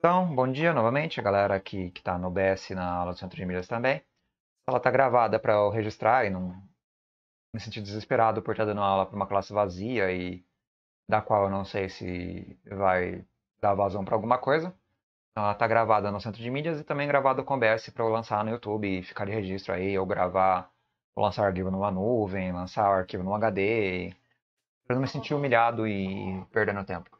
Então, bom dia novamente, a galera aqui que está no BS na aula do Centro de Milhas também. Ela está gravada para eu registrar e não me senti desesperado por estar dando aula para uma classe vazia e da qual eu não sei se vai dar vazão para alguma coisa. Então, ela está gravada no Centro de Mídias e também gravada com o BS para eu lançar no YouTube e ficar de registro aí, ou gravar, ou lançar o arquivo numa nuvem, lançar o arquivo no HD, para não me sentir humilhado e perdendo tempo.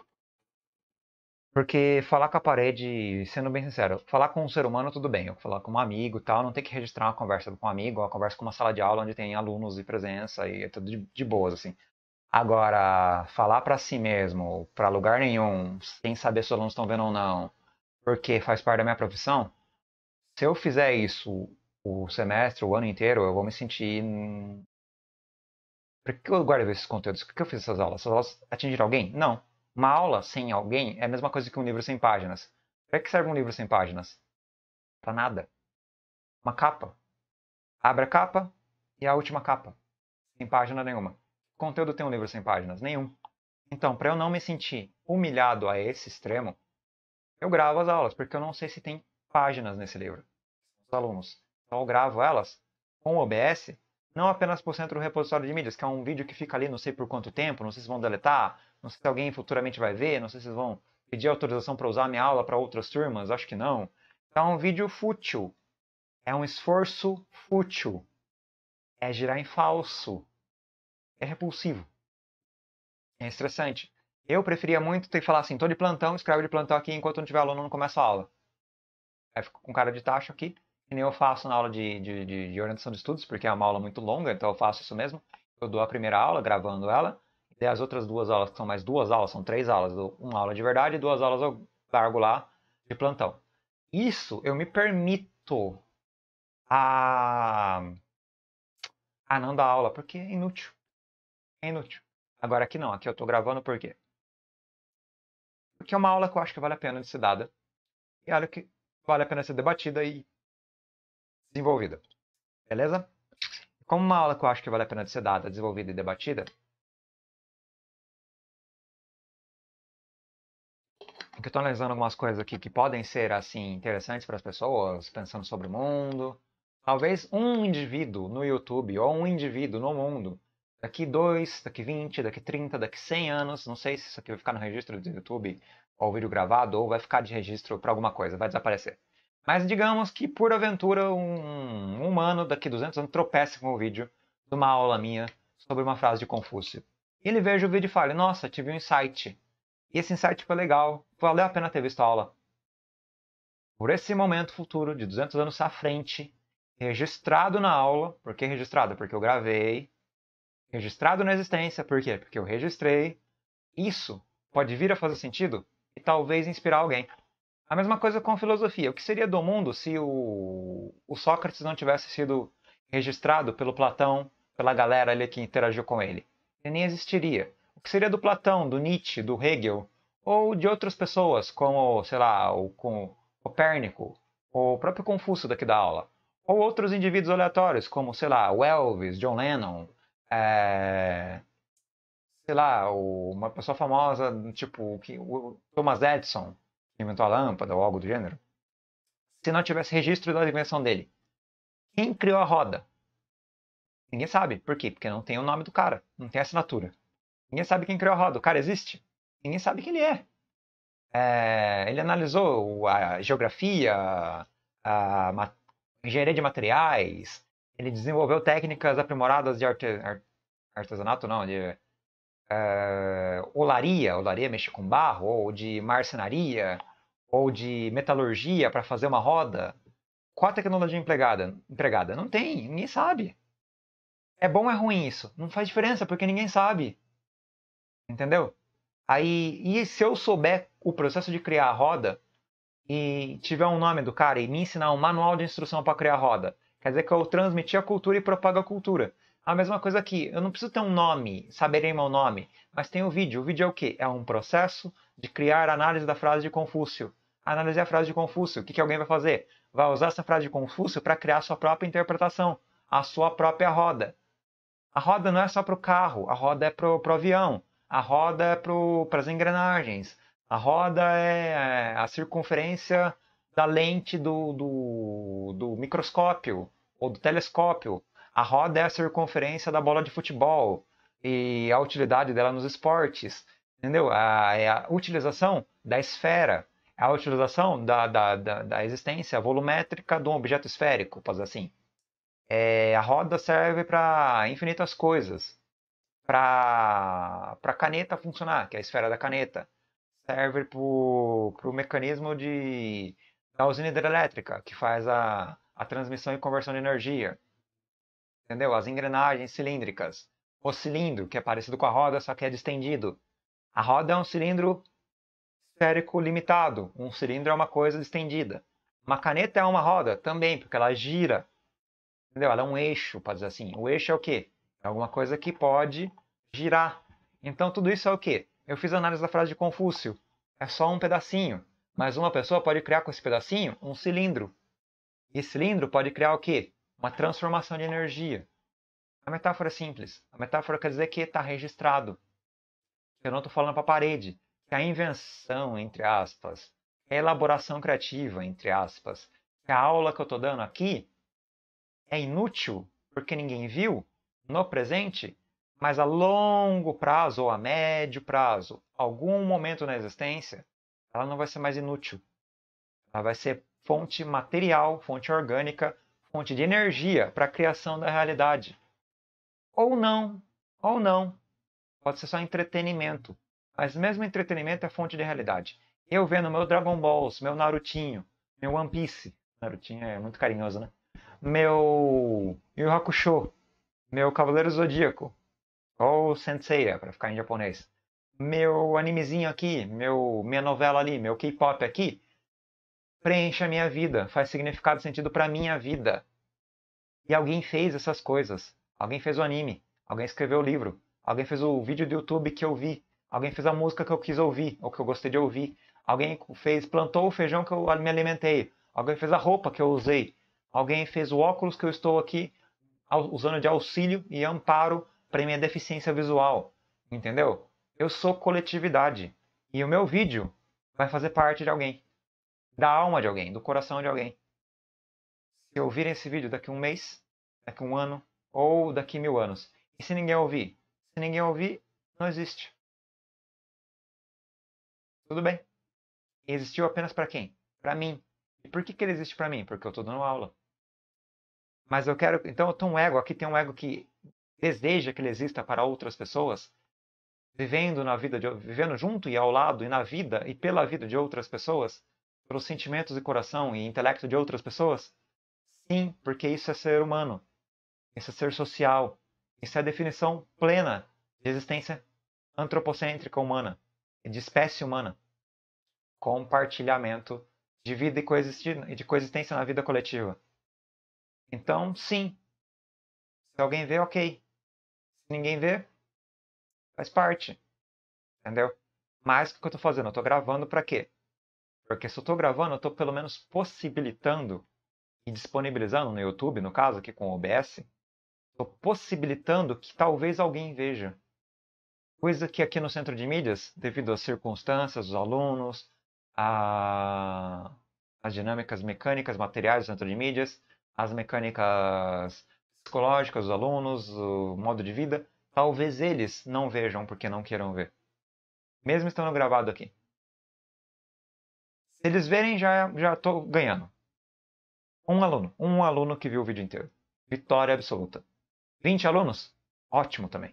Porque falar com a parede, sendo bem sincero, falar com um ser humano tudo bem, eu falar com um amigo e tal, não tem que registrar uma conversa com um amigo, uma conversa com uma sala de aula onde tem alunos e presença e é tudo de, de boas, assim. Agora, falar para si mesmo, para lugar nenhum, sem saber se os alunos estão vendo ou não, porque faz parte da minha profissão, se eu fizer isso o semestre, o ano inteiro, eu vou me sentir. Por que eu guardo esses conteúdos? Por que eu fiz essas aulas? Essas aulas atingiram alguém? Não. Uma aula sem alguém é a mesma coisa que um livro sem páginas. Para que serve um livro sem páginas? Para nada. Uma capa. Abre a capa e a última capa. Sem página nenhuma. O conteúdo tem um livro sem páginas? Nenhum. Então, para eu não me sentir humilhado a esse extremo, eu gravo as aulas, porque eu não sei se tem páginas nesse livro. Os alunos. Então, eu gravo elas com o OBS, não apenas por centro do repositório de mídias, que é um vídeo que fica ali não sei por quanto tempo, não sei se vão deletar, não sei se alguém futuramente vai ver, não sei se vocês vão pedir autorização para usar minha aula para outras turmas, acho que não. Então é um vídeo fútil. É um esforço fútil. É girar em falso. É repulsivo. É estressante. Eu preferia muito ter que falar assim, tô de plantão, escreve de plantão aqui enquanto não tiver aluno, não começa a aula. Aí fico com cara de tacho aqui, que nem eu faço na aula de, de, de, de orientação de estudos, porque é uma aula muito longa, então eu faço isso mesmo. Eu dou a primeira aula, gravando ela, Daí as outras duas aulas, que são mais duas aulas, são três aulas, uma aula de verdade e duas aulas eu largo lá de plantão. Isso eu me permito a, a não dar aula, porque é inútil. É inútil. Agora aqui não, aqui eu estou gravando por quê? Porque é uma aula que eu acho que vale a pena de ser dada. E olha que vale a pena ser debatida e desenvolvida. Beleza? Como uma aula que eu acho que vale a pena de ser dada, desenvolvida e debatida, que eu estou analisando algumas coisas aqui que podem ser assim interessantes para as pessoas, pensando sobre o mundo. Talvez um indivíduo no YouTube ou um indivíduo no mundo, daqui 2, daqui 20, daqui 30, daqui 100 anos, não sei se isso aqui vai ficar no registro do YouTube ou vídeo gravado ou vai ficar de registro para alguma coisa, vai desaparecer. Mas digamos que por aventura um, um humano daqui 200 anos tropece com o vídeo de uma aula minha sobre uma frase de Confúcio. Ele veja o vídeo e fala: "Nossa, tive um insight e Esse insight foi legal, valeu a pena ter visto a aula. Por esse momento futuro, de 200 anos à frente, registrado na aula, por que registrado? Porque eu gravei, registrado na existência, por quê? Porque eu registrei. Isso pode vir a fazer sentido e talvez inspirar alguém. A mesma coisa com a filosofia. O que seria do mundo se o, o Sócrates não tivesse sido registrado pelo Platão, pela galera ali que interagiu com ele? Ele nem existiria o que seria do Platão, do Nietzsche, do Hegel, ou de outras pessoas, como, sei lá, o, com Copérnico, ou o próprio Confúcio daqui da aula, ou outros indivíduos aleatórios, como, sei lá, o Elvis, John Lennon, é... sei lá, o... uma pessoa famosa, tipo o Thomas Edison, que inventou a lâmpada ou algo do gênero, se não tivesse registro da invenção dele. Quem criou a roda? Ninguém sabe. Por quê? Porque não tem o nome do cara, não tem assinatura. Ninguém sabe quem criou a roda. O cara existe. Ninguém sabe quem ele é. é ele analisou a geografia, a, engenharia de materiais. Ele desenvolveu técnicas aprimoradas de arte, artesanato, não, de é, olaria, olaria mexe com barro, ou de marcenaria, ou de metalurgia para fazer uma roda. Qual a tecnologia empregada? empregada? Não tem, ninguém sabe. É bom ou é ruim isso? Não faz diferença, porque ninguém sabe. Entendeu? Aí, e se eu souber o processo de criar a roda e tiver um nome do cara e me ensinar um manual de instrução para criar a roda, quer dizer que eu transmiti a cultura e propago a cultura. A mesma coisa aqui, eu não preciso ter um nome, saberei meu nome, mas tem o vídeo. O vídeo é o quê? É um processo de criar análise da frase de Confúcio. Analisar a frase de Confúcio, o que, que alguém vai fazer? Vai usar essa frase de Confúcio para criar sua própria interpretação, a sua própria roda. A roda não é só para o carro, a roda é para o avião, a roda é para as engrenagens, a roda é, é a circunferência da lente do, do, do microscópio ou do telescópio, a roda é a circunferência da bola de futebol e a utilidade dela nos esportes, entendeu? É a, utilização da esfera, é a utilização da, da, da, da existência volumétrica de um objeto esférico, pois assim. É, a roda serve para infinitas coisas para a caneta funcionar, que é a esfera da caneta. Serve para o mecanismo de, da usina hidrelétrica, que faz a, a transmissão e conversão de energia. Entendeu? As engrenagens cilíndricas. O cilindro, que é parecido com a roda, só que é distendido. A roda é um cilindro esférico limitado. Um cilindro é uma coisa distendida. Uma caneta é uma roda também, porque ela gira. Entendeu? Ela é um eixo, para dizer assim. O eixo é o quê? É alguma coisa que pode girar. Então tudo isso é o quê? Eu fiz a análise da frase de Confúcio. É só um pedacinho, mas uma pessoa pode criar com esse pedacinho um cilindro. E cilindro pode criar o quê? Uma transformação de energia. A metáfora é simples. A metáfora quer dizer que está registrado. Eu não estou falando para a parede. Que a invenção, entre aspas, a elaboração criativa, entre aspas, que a aula que eu estou dando aqui é inútil porque ninguém viu, no presente, mas a longo prazo ou a médio prazo, algum momento na existência, ela não vai ser mais inútil. Ela vai ser fonte material, fonte orgânica, fonte de energia para a criação da realidade. Ou não, ou não. Pode ser só entretenimento. Mas mesmo entretenimento é fonte de realidade. Eu vendo meu Dragon Balls, meu Narutinho, meu One Piece. Narutinho é muito carinhoso, né? Meu Yu Hakusho, meu Cavaleiro Zodíaco. Ou Senseiya, é, para ficar em japonês. Meu animezinho aqui, meu, minha novela ali, meu K-pop aqui. Preenche a minha vida, faz significado sentido para minha vida. E alguém fez essas coisas. Alguém fez o anime, alguém escreveu o livro, alguém fez o vídeo do YouTube que eu vi, alguém fez a música que eu quis ouvir ou que eu gostei de ouvir, alguém fez plantou o feijão que eu me alimentei, alguém fez a roupa que eu usei, alguém fez o óculos que eu estou aqui usando de auxílio e amparo para minha deficiência visual, entendeu? Eu sou coletividade e o meu vídeo vai fazer parte de alguém, da alma de alguém, do coração de alguém. Se ouvirem esse vídeo daqui um mês, daqui um ano ou daqui mil anos, e se ninguém ouvir, se ninguém ouvir, não existe. Tudo bem. Existiu apenas para quem? Para mim. E por que, que ele existe para mim? Porque eu estou dando aula mas eu quero. Então eu tenho um ego, aqui tem um ego que deseja que ele exista para outras pessoas, vivendo na vida, de, vivendo junto e ao lado e na vida e pela vida de outras pessoas, pelos sentimentos e coração e intelecto de outras pessoas? Sim, porque isso é ser humano, isso é ser social, isso é a definição plena de existência antropocêntrica humana, de espécie humana, compartilhamento de vida e, e de coexistência na vida coletiva. Então, sim. Se alguém vê, ok. Se ninguém vê, faz parte. Entendeu? Mas o que eu estou fazendo? Eu estou gravando para quê? Porque se eu estou gravando, eu estou pelo menos possibilitando e disponibilizando no YouTube, no caso aqui com o OBS, estou possibilitando que talvez alguém veja. Coisa que aqui no centro de mídias, devido às circunstâncias, os alunos, a... as dinâmicas mecânicas, materiais do centro de mídias, as mecânicas psicológicas dos alunos, o modo de vida, talvez eles não vejam porque não queiram ver. Mesmo estando gravado aqui. Se eles verem, já, já ganhando. Um aluno. Um aluno que viu o vídeo inteiro. Vitória absoluta. 20 alunos? Ótimo também.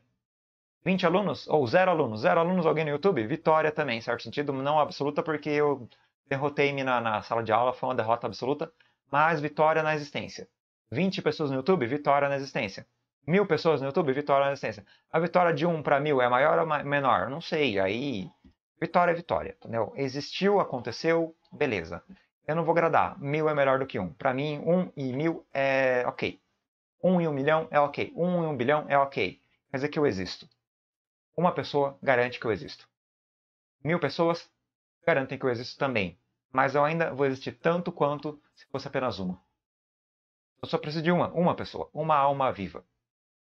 20 alunos? Ou zero alunos? Zero alunos, alguém no YouTube? Vitória também, certo sentido. Não absoluta, porque eu derrotei-me na, na sala de aula, foi uma derrota absoluta mas vitória na existência. 20 pessoas no YouTube, vitória na existência. Mil pessoas no YouTube, vitória na existência. A vitória de um para mil é maior ou menor? Não sei, aí vitória é vitória, entendeu? Existiu, aconteceu, beleza. Eu não vou gradar, mil é melhor do que um. Para mim, um e mil é ok. Um e um milhão é ok. Um e um bilhão é ok. Quer dizer que eu existo. Uma pessoa garante que eu existo. Mil pessoas garantem que eu existo também mas eu ainda vou existir tanto quanto se fosse apenas uma. Eu só preciso de uma, uma pessoa, uma alma viva,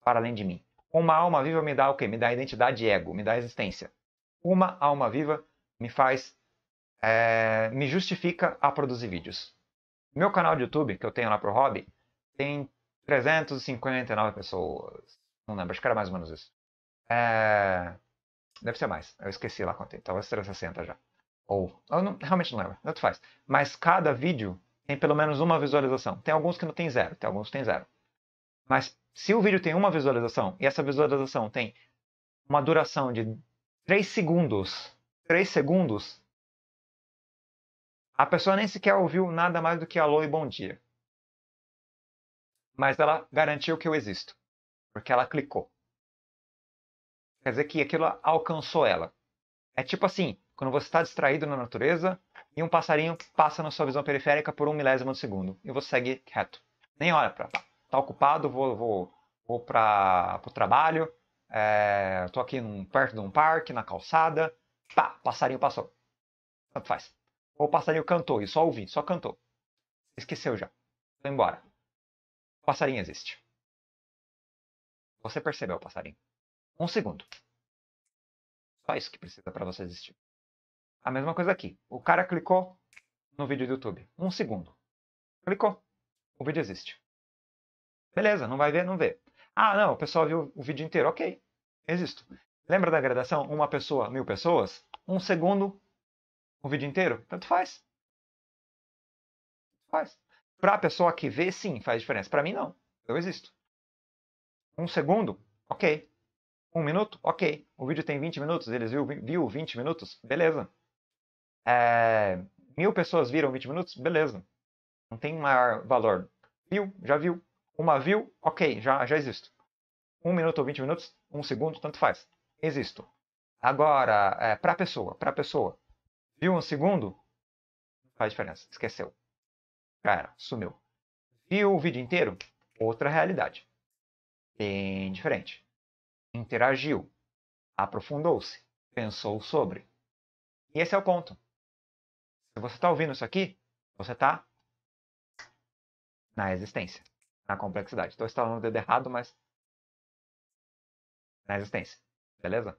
para além de mim. Uma alma viva me dá o quê? Me dá identidade e ego, me dá existência. Uma alma viva me faz, é, me justifica a produzir vídeos. Meu canal de YouTube, que eu tenho lá pro hobby, tem 359 pessoas. Não lembro, acho que era mais ou menos isso. É... Deve ser mais. Eu esqueci lá quanto. É. Talvez 360 já. Ou, eu não, realmente não lembro, tanto faz. Mas cada vídeo tem pelo menos uma visualização. Tem alguns que não tem zero, tem alguns que tem zero. Mas se o vídeo tem uma visualização e essa visualização tem uma duração de 3 segundos, 3 segundos, a pessoa nem sequer ouviu nada mais do que alô e bom dia. Mas ela garantiu que eu existo, porque ela clicou. Quer dizer que aquilo alcançou ela. É tipo assim, quando você está distraído na natureza e um passarinho passa na sua visão periférica por um milésimo de segundo e você segue reto. Nem olha para. Tá ocupado, vou, vou, vou para o trabalho, é, tô aqui num, perto de um parque, na calçada, pá, passarinho passou. Tanto faz. Ou o passarinho cantou e só ouvi, só cantou. Esqueceu já. Foi embora. O passarinho existe. Você percebeu o passarinho. Um segundo. Só isso que precisa para você existir. A mesma coisa aqui. O cara clicou no vídeo do YouTube. Um segundo. Clicou. O vídeo existe. Beleza, não vai ver? Não vê. Ah, não, o pessoal viu o vídeo inteiro. Ok, existo. Lembra da gradação? Uma pessoa, mil pessoas? Um segundo, o vídeo inteiro? Tanto faz. Faz. Para a pessoa que vê, sim, faz diferença. Para mim, não. Eu existo. Um segundo? Ok. Um minuto? Ok. O vídeo tem 20 minutos, eles viu, viu 20 minutos? Beleza. É, mil pessoas viram 20 minutos? Beleza. Não tem maior valor. Viu? Já viu. Uma viu? Ok, já, já existo. Um minuto ou 20 minutos, um segundo, tanto faz. Existo. Agora, é, para pessoa, para pessoa. Viu um segundo? Não faz diferença. Esqueceu. Cara, sumiu. Viu o vídeo inteiro? Outra realidade. Bem diferente. Interagiu. Aprofundou-se. Pensou sobre. E esse é o ponto. Se você está ouvindo isso aqui, você está na existência, na complexidade. Estou instalando o dedo errado, mas na existência. Beleza?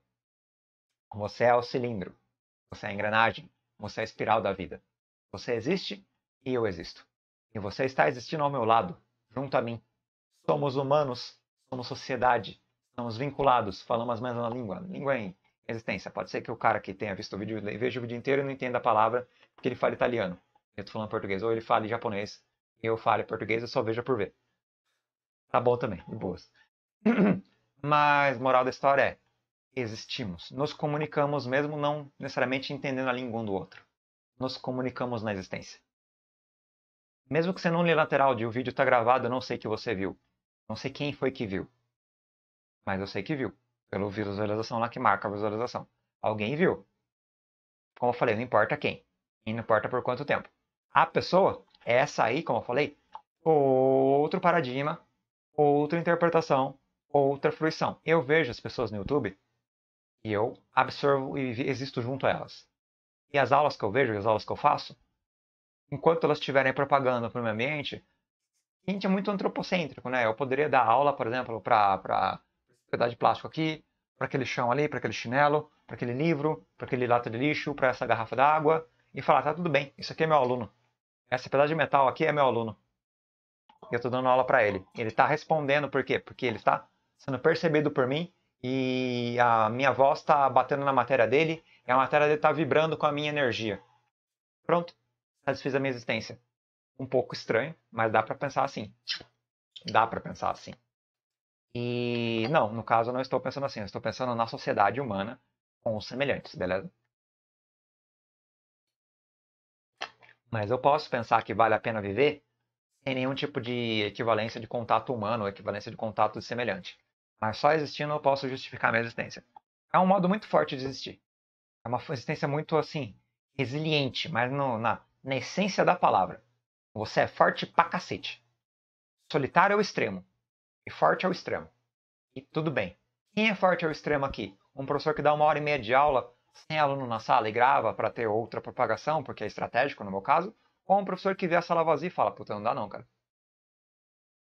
Você é o cilindro. Você é a engrenagem. Você é a espiral da vida. Você existe e eu existo. E você está existindo ao meu lado, junto a mim. Somos humanos, somos sociedade, somos vinculados, falamos a mesma língua. Língua em existência. Pode ser que o cara que tenha visto o vídeo veja o vídeo inteiro e não entenda a palavra que ele fala italiano. Eu tô falando português. Ou ele fala japonês. E eu falo português, eu só vejo por ver. Tá bom também, de boas. Mas, moral da história é: existimos. Nos comunicamos, mesmo não necessariamente entendendo a língua um do outro. Nos comunicamos na existência. Mesmo que você não lê lateral de o vídeo está gravado, eu não sei que você viu. Não sei quem foi que viu. Mas eu sei que viu. Pelo visualização lá que marca a visualização. Alguém viu. Como eu falei, não importa quem. E não importa por quanto tempo. A pessoa, essa aí, como eu falei, outro paradigma, outra interpretação, outra fruição. Eu vejo as pessoas no YouTube e eu absorvo e existo junto a elas. E as aulas que eu vejo, as aulas que eu faço, enquanto elas estiverem propagando para o meu ambiente, a gente é muito antropocêntrico, né? Eu poderia dar aula, por exemplo, para pedaço de plástico aqui, para aquele chão ali, para aquele chinelo, para aquele livro, para aquele lata de lixo, para essa garrafa d'água, e falar, tá tudo bem, isso aqui é meu aluno. Essa pedaço de metal aqui é meu aluno. E eu estou dando aula para ele. Ele está respondendo por quê? Porque ele está sendo percebido por mim e a minha voz está batendo na matéria dele e a matéria dele está vibrando com a minha energia. Pronto, satisfiz desfiz a minha existência. Um pouco estranho, mas dá para pensar assim. Dá para pensar assim. E não, no caso eu não estou pensando assim, eu estou pensando na sociedade humana com os semelhantes, beleza? Mas eu posso pensar que vale a pena viver sem nenhum tipo de equivalência de contato humano, equivalência de contato semelhante. Mas só existindo eu posso justificar a minha existência. É um modo muito forte de existir. É uma existência muito assim, resiliente, mas no, na, na essência da palavra. Você é forte pra cacete. Solitário é o extremo. E forte é o extremo. E tudo bem. Quem é forte ao extremo aqui? Um professor que dá uma hora e meia de aula sem aluno na sala e grava para ter outra propagação, porque é estratégico no meu caso, ou um professor que vê a sala vazia e fala, puta, não dá não, cara.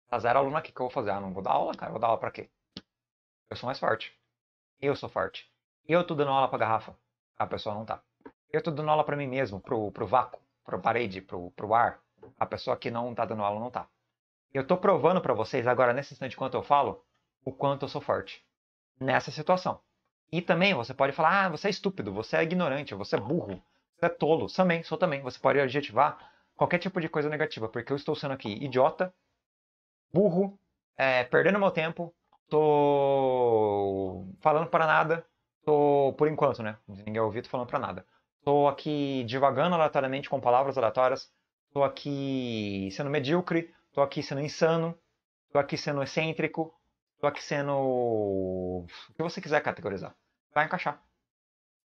Tá zero aluno aqui, o que eu vou fazer? Ah, não vou dar aula, cara, vou dar aula pra quê? Eu sou mais forte. Eu sou forte. Eu tô dando aula pra garrafa. A ah, pessoa não tá. Eu tô dando aula pra mim mesmo, pro, pro vácuo, pro parede, pro, pro ar. A pessoa que não tá dando aula não tá. Eu tô provando para vocês agora, nesse instante, quanto eu falo, o quanto eu sou forte. Nessa situação. E também você pode falar, ah, você é estúpido, você é ignorante, você é burro, você é tolo. Também, sou também. Você pode adjetivar qualquer tipo de coisa negativa, porque eu estou sendo aqui idiota, burro, é, perdendo meu tempo, tô falando para nada, tô, por enquanto, né? Ninguém é ouviu, tô falando para nada. Tô aqui divagando aleatoriamente com palavras aleatórias, tô aqui sendo medíocre, tô aqui sendo insano, tô aqui sendo excêntrico, aqui sendo o que você quiser categorizar, vai encaixar.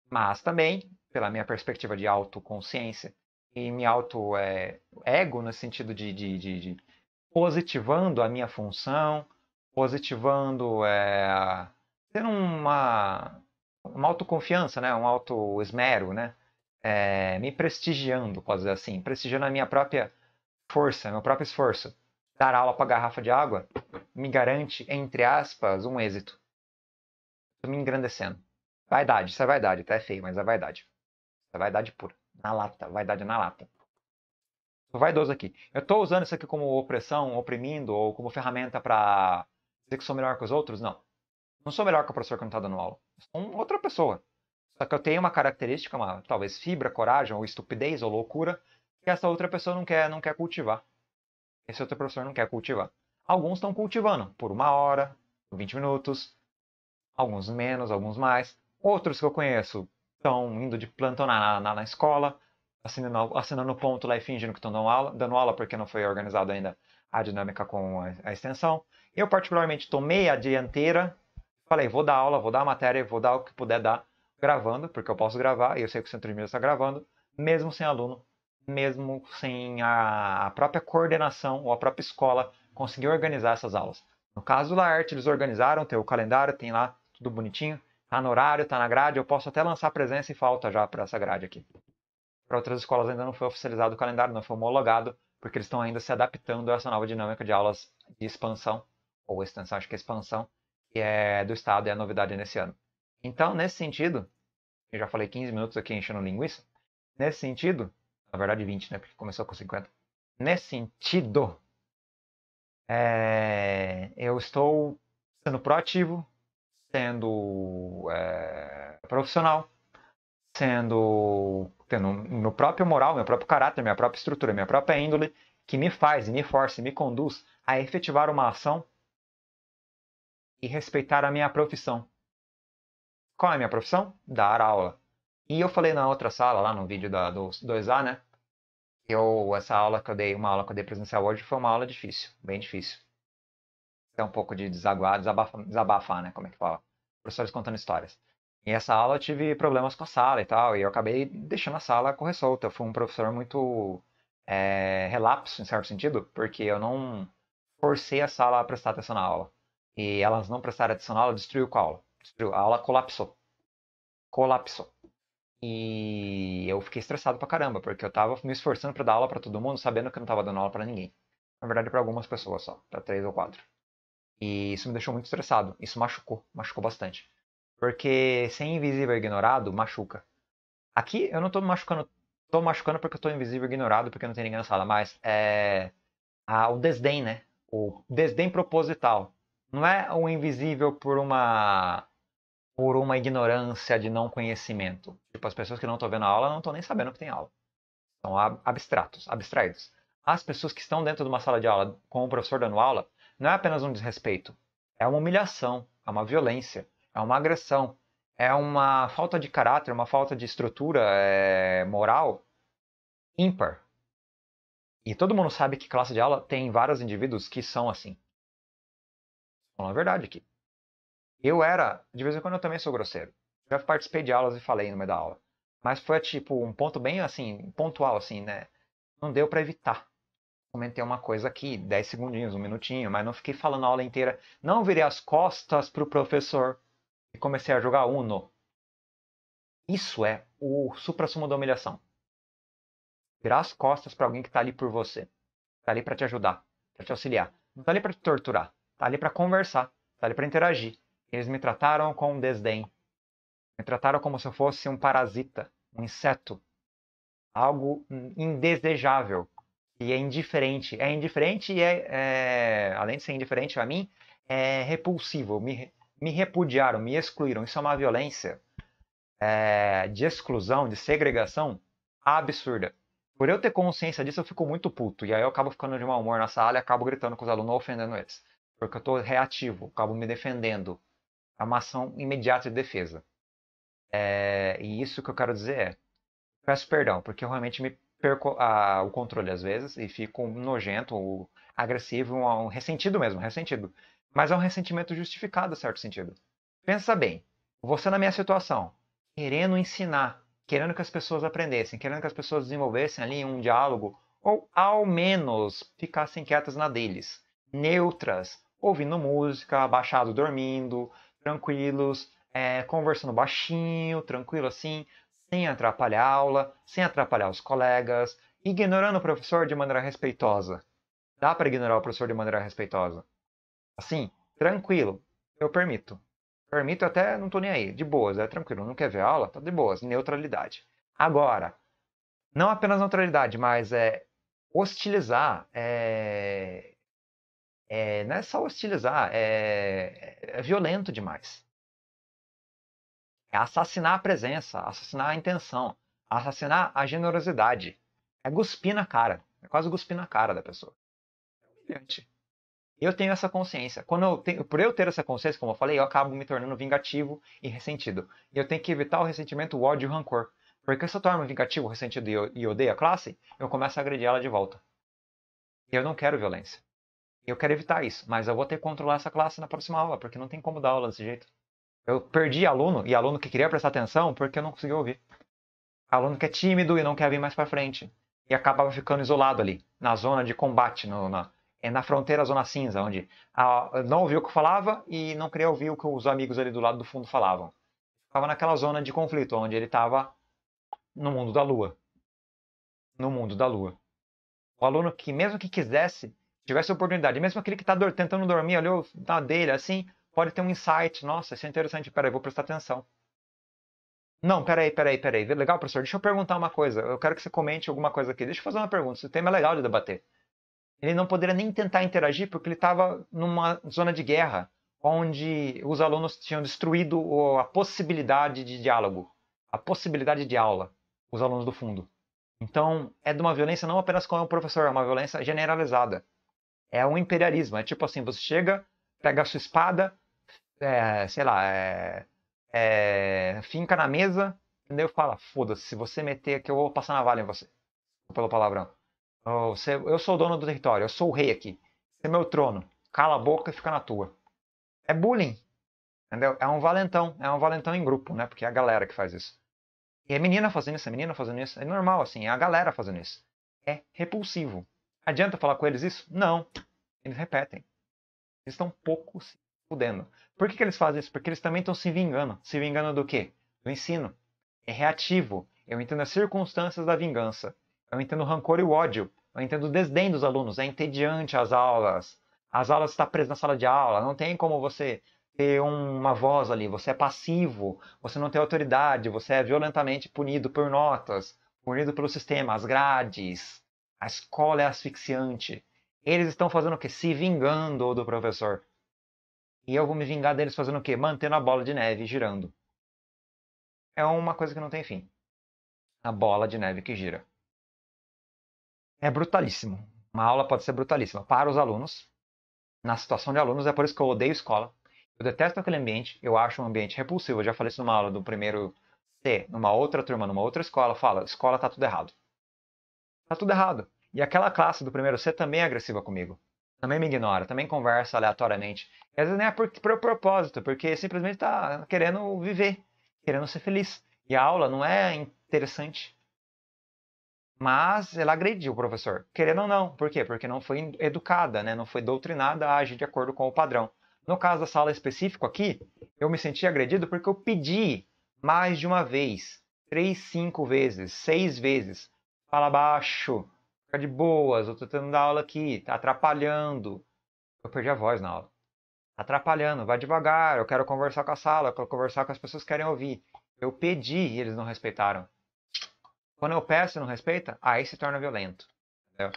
Mas também, pela minha perspectiva de autoconsciência e me auto-ego, é, no sentido de, de, de, de, positivando a minha função, positivando, é, tendo uma, uma autoconfiança, né? um auto-esmero, né? É, me prestigiando, posso dizer assim, prestigiando a minha própria força, meu próprio esforço dar aula para garrafa de água me garante, entre aspas, um êxito. Estou me engrandecendo. Vaidade, isso é vaidade, tá? É feio, mas é vaidade. Isso é vaidade pura. Na lata, vaidade na lata. Sou vaidoso aqui. Eu estou usando isso aqui como opressão, oprimindo, ou como ferramenta para dizer que sou melhor que os outros? Não. Não sou melhor que o professor que não está dando aula. Sou uma outra pessoa. Só que eu tenho uma característica, uma talvez fibra, coragem, ou estupidez, ou loucura, que essa outra pessoa não quer, não quer cultivar esse outro professor não quer cultivar. Alguns estão cultivando por uma hora, 20 minutos, alguns menos, alguns mais. Outros que eu conheço estão indo de plantão na, na, na escola, assinando, assinando ponto lá e fingindo que estão dando aula, dando aula porque não foi organizado ainda a dinâmica com a, a extensão. Eu, particularmente, tomei a dianteira, falei, vou dar aula, vou dar a matéria, vou dar o que puder dar gravando, porque eu posso gravar, e eu sei que o Centro de Mídia está gravando, mesmo sem aluno, mesmo sem a própria coordenação ou a própria escola conseguir organizar essas aulas. No caso da arte, eles organizaram, tem o calendário, tem lá tudo bonitinho, tá no horário, tá na grade, eu posso até lançar presença e falta já para essa grade aqui. Para outras escolas ainda não foi oficializado o calendário, não foi homologado, porque eles estão ainda se adaptando a essa nova dinâmica de aulas de expansão, ou extensão, acho que é expansão, que é do Estado, é a novidade nesse ano. Então, nesse sentido, eu já falei 15 minutos aqui enchendo linguiça, nesse sentido, na verdade, 20, né? Porque começou com 50. Nesse sentido, é, eu estou sendo proativo, sendo é, profissional, sendo tendo meu próprio moral, meu próprio caráter, minha própria estrutura, minha própria índole, que me faz, me força, me conduz a efetivar uma ação e respeitar a minha profissão. Qual é a minha profissão? Dar aula. E eu falei na outra sala, lá no vídeo da, do 2A, né? Eu, essa aula que eu dei, uma aula que eu dei presencial hoje, foi uma aula difícil, bem difícil. É um pouco de desaguar, desabafar, desabafar, né? Como é que fala? Professores contando histórias. E essa aula eu tive problemas com a sala e tal, e eu acabei deixando a sala solta. Eu fui um professor muito é, relapso, em certo sentido, porque eu não forcei a sala a prestar atenção na aula. E elas não prestaram atenção na aula, destruiu a aula. Destruiu. A aula colapsou. Colapsou. E eu fiquei estressado pra caramba, porque eu tava me esforçando para dar aula para todo mundo, sabendo que eu não tava dando aula para ninguém. Na verdade, para algumas pessoas só, para três ou quatro. E isso me deixou muito estressado, isso machucou, machucou bastante. Porque ser invisível e ignorado machuca. Aqui eu não tô me machucando, tô machucando porque eu tô invisível e ignorado, porque não tem ninguém na sala, mas é a, o desdém, né? O desdém proposital. Não é o invisível por uma por uma ignorância de não conhecimento. Tipo, as pessoas que não estão vendo a aula não estão nem sabendo que tem aula. São abstratos, abstraídos. As pessoas que estão dentro de uma sala de aula com o professor dando aula, não é apenas um desrespeito, é uma humilhação, é uma violência, é uma agressão, é uma falta de caráter, uma falta de estrutura é, moral ímpar. E todo mundo sabe que classe de aula tem vários indivíduos que são assim. Falando a verdade aqui. Eu era, de vez em quando eu também sou grosseiro. Já participei de aulas e falei no meio da aula. Mas foi tipo um ponto bem assim, pontual assim, né? Não deu para evitar. Comentei uma coisa aqui, 10 segundinhos, um minutinho, mas não fiquei falando a aula inteira. Não virei as costas pro professor e comecei a jogar Uno. Isso é o supra-sumo da humilhação. Virar as costas para alguém que tá ali por você. Tá ali para te ajudar, para te auxiliar. Não tá ali para te torturar. Tá ali para conversar, tá ali para interagir eles me trataram com desdém. Me trataram como se eu fosse um parasita, um inseto, algo indesejável e é indiferente. É indiferente e é, é além de ser indiferente a mim, é repulsivo. Me, me repudiaram, me excluíram. Isso é uma violência é, de exclusão, de segregação absurda. Por eu ter consciência disso, eu fico muito puto. E aí eu acabo ficando de mau humor na sala e acabo gritando com os alunos, ofendendo eles. Porque eu estou reativo, acabo me defendendo é uma ação imediata de defesa. É, e isso que eu quero dizer é: peço perdão, porque eu realmente me perco a, o controle às vezes e fico nojento, ou agressivo, um, um ressentido mesmo, ressentido. Mas é um ressentimento justificado, em certo sentido. Pensa bem, você na minha situação, querendo ensinar, querendo que as pessoas aprendessem, querendo que as pessoas desenvolvessem ali um diálogo, ou ao menos ficassem quietas na deles, neutras, ouvindo música, abaixado dormindo, tranquilos, é, conversando baixinho, tranquilo assim, sem atrapalhar a aula, sem atrapalhar os colegas, ignorando o professor de maneira respeitosa. Dá para ignorar o professor de maneira respeitosa. Assim, tranquilo, eu permito. Permito até não tô nem aí, de boas, é tranquilo, não quer ver aula, tá de boas, neutralidade. Agora, não apenas neutralidade, mas é hostilizar, é é, não é só hostilizar, é, é violento demais. É assassinar a presença, assassinar a intenção, assassinar a generosidade. É cuspir na cara. É quase cuspir na cara da pessoa. É humilhante. Eu tenho essa consciência. Quando eu tenho, por eu ter essa consciência, como eu falei, eu acabo me tornando vingativo e ressentido. E eu tenho que evitar o ressentimento, o ódio e o rancor. Porque se eu torno vingativo, ressentido e, e odeio a classe, eu começo a agredir ela de volta. E eu não quero violência. Eu quero evitar isso, mas eu vou ter que controlar essa classe na próxima aula, porque não tem como dar aula desse jeito. Eu perdi aluno e aluno que queria prestar atenção porque eu não conseguia ouvir. Aluno que é tímido e não quer vir mais para frente e acabava ficando isolado ali, na zona de combate, no, na, é na fronteira zona cinza, onde a, não ouvia o que eu falava e não queria ouvir o que os amigos ali do lado do fundo falavam. Ficava naquela zona de conflito, onde ele estava no mundo da lua. No mundo da lua. O aluno que, mesmo que quisesse, tivesse oportunidade, mesmo aquele que está tentando dormir, olhou na dele, assim, pode ter um insight. Nossa, isso é interessante, peraí, vou prestar atenção. Não, peraí, peraí, peraí. Legal, professor, deixa eu perguntar uma coisa. Eu quero que você comente alguma coisa aqui. Deixa eu fazer uma pergunta. Esse tema é legal de debater. Ele não poderia nem tentar interagir porque ele estava numa zona de guerra, onde os alunos tinham destruído a possibilidade de diálogo, a possibilidade de aula, os alunos do fundo. Então, é de uma violência não apenas com o professor, é uma violência generalizada. É um imperialismo. É tipo assim, você chega, pega a sua espada, é, sei lá, é, é, finca na mesa, entendeu? Fala, foda-se, se você meter aqui, eu vou passar navalha em você. Pelo palavrão. Você, eu sou o dono do território, eu sou o rei aqui. Esse é meu trono. Cala a boca e fica na tua. É bullying. Entendeu? É um valentão. É um valentão em grupo, né? Porque é a galera que faz isso. E a é menina fazendo isso, a é menina fazendo isso. É normal, assim. É a galera fazendo isso. É repulsivo. Adianta falar com eles isso? Não. Eles repetem. Eles estão pouco se fudendo. Por que, que eles fazem isso? Porque eles também estão se vingando. Se vingando do quê? Do ensino. É reativo. Eu entendo as circunstâncias da vingança. Eu entendo o rancor e o ódio. Eu entendo o desdém dos alunos. É entediante as aulas. As aulas estão presas na sala de aula. Não tem como você ter uma voz ali. Você é passivo. Você não tem autoridade. Você é violentamente punido por notas. Punido pelo sistema, as grades. A escola é asfixiante. Eles estão fazendo o quê? Se vingando do professor. E eu vou me vingar deles fazendo o quê? Mantendo a bola de neve girando. É uma coisa que não tem fim. A bola de neve que gira. É brutalíssimo. Uma aula pode ser brutalíssima para os alunos, na situação de alunos, é por isso que eu odeio escola. Eu detesto aquele ambiente, eu acho um ambiente repulsivo. Eu já falei isso numa aula do primeiro C, numa outra turma, numa outra escola, fala, escola tá tudo errado. Tá tudo errado. E aquela classe do primeiro C também é agressiva comigo. Também me ignora, também conversa aleatoriamente. E às vezes nem é por, por propósito, porque simplesmente está querendo viver, querendo ser feliz. E a aula não é interessante. Mas ela agrediu o professor, querendo ou não. Por quê? Porque não foi educada, né? não foi doutrinada a agir de acordo com o padrão. No caso da sala específico aqui, eu me senti agredido porque eu pedi mais de uma vez, três, cinco vezes, seis vezes, fala baixo, fica de boas, eu tô tentando dar aula aqui, tá atrapalhando. Eu perdi a voz na aula. Tá atrapalhando, vai devagar, eu quero conversar com a sala, eu quero conversar com as pessoas que querem ouvir. Eu pedi e eles não respeitaram. Quando eu peço e não respeita, aí se torna violento. Entendeu?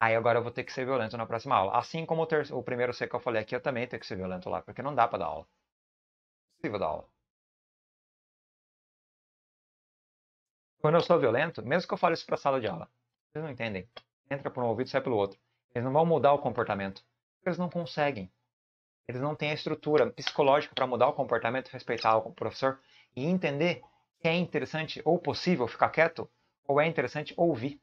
Aí agora eu vou ter que ser violento na próxima aula. Assim como o, o primeiro C que eu falei aqui, eu também tenho que ser violento lá, porque não dá para dar aula. É impossível dar aula. Quando eu sou violento, mesmo que eu fale isso para a sala de aula, eles não entendem. Entra por um ouvido e sai pelo outro. Eles não vão mudar o comportamento. Eles não conseguem. Eles não têm a estrutura psicológica para mudar o comportamento, respeitar o professor e entender que é interessante ou possível ficar quieto, ou é interessante ouvir,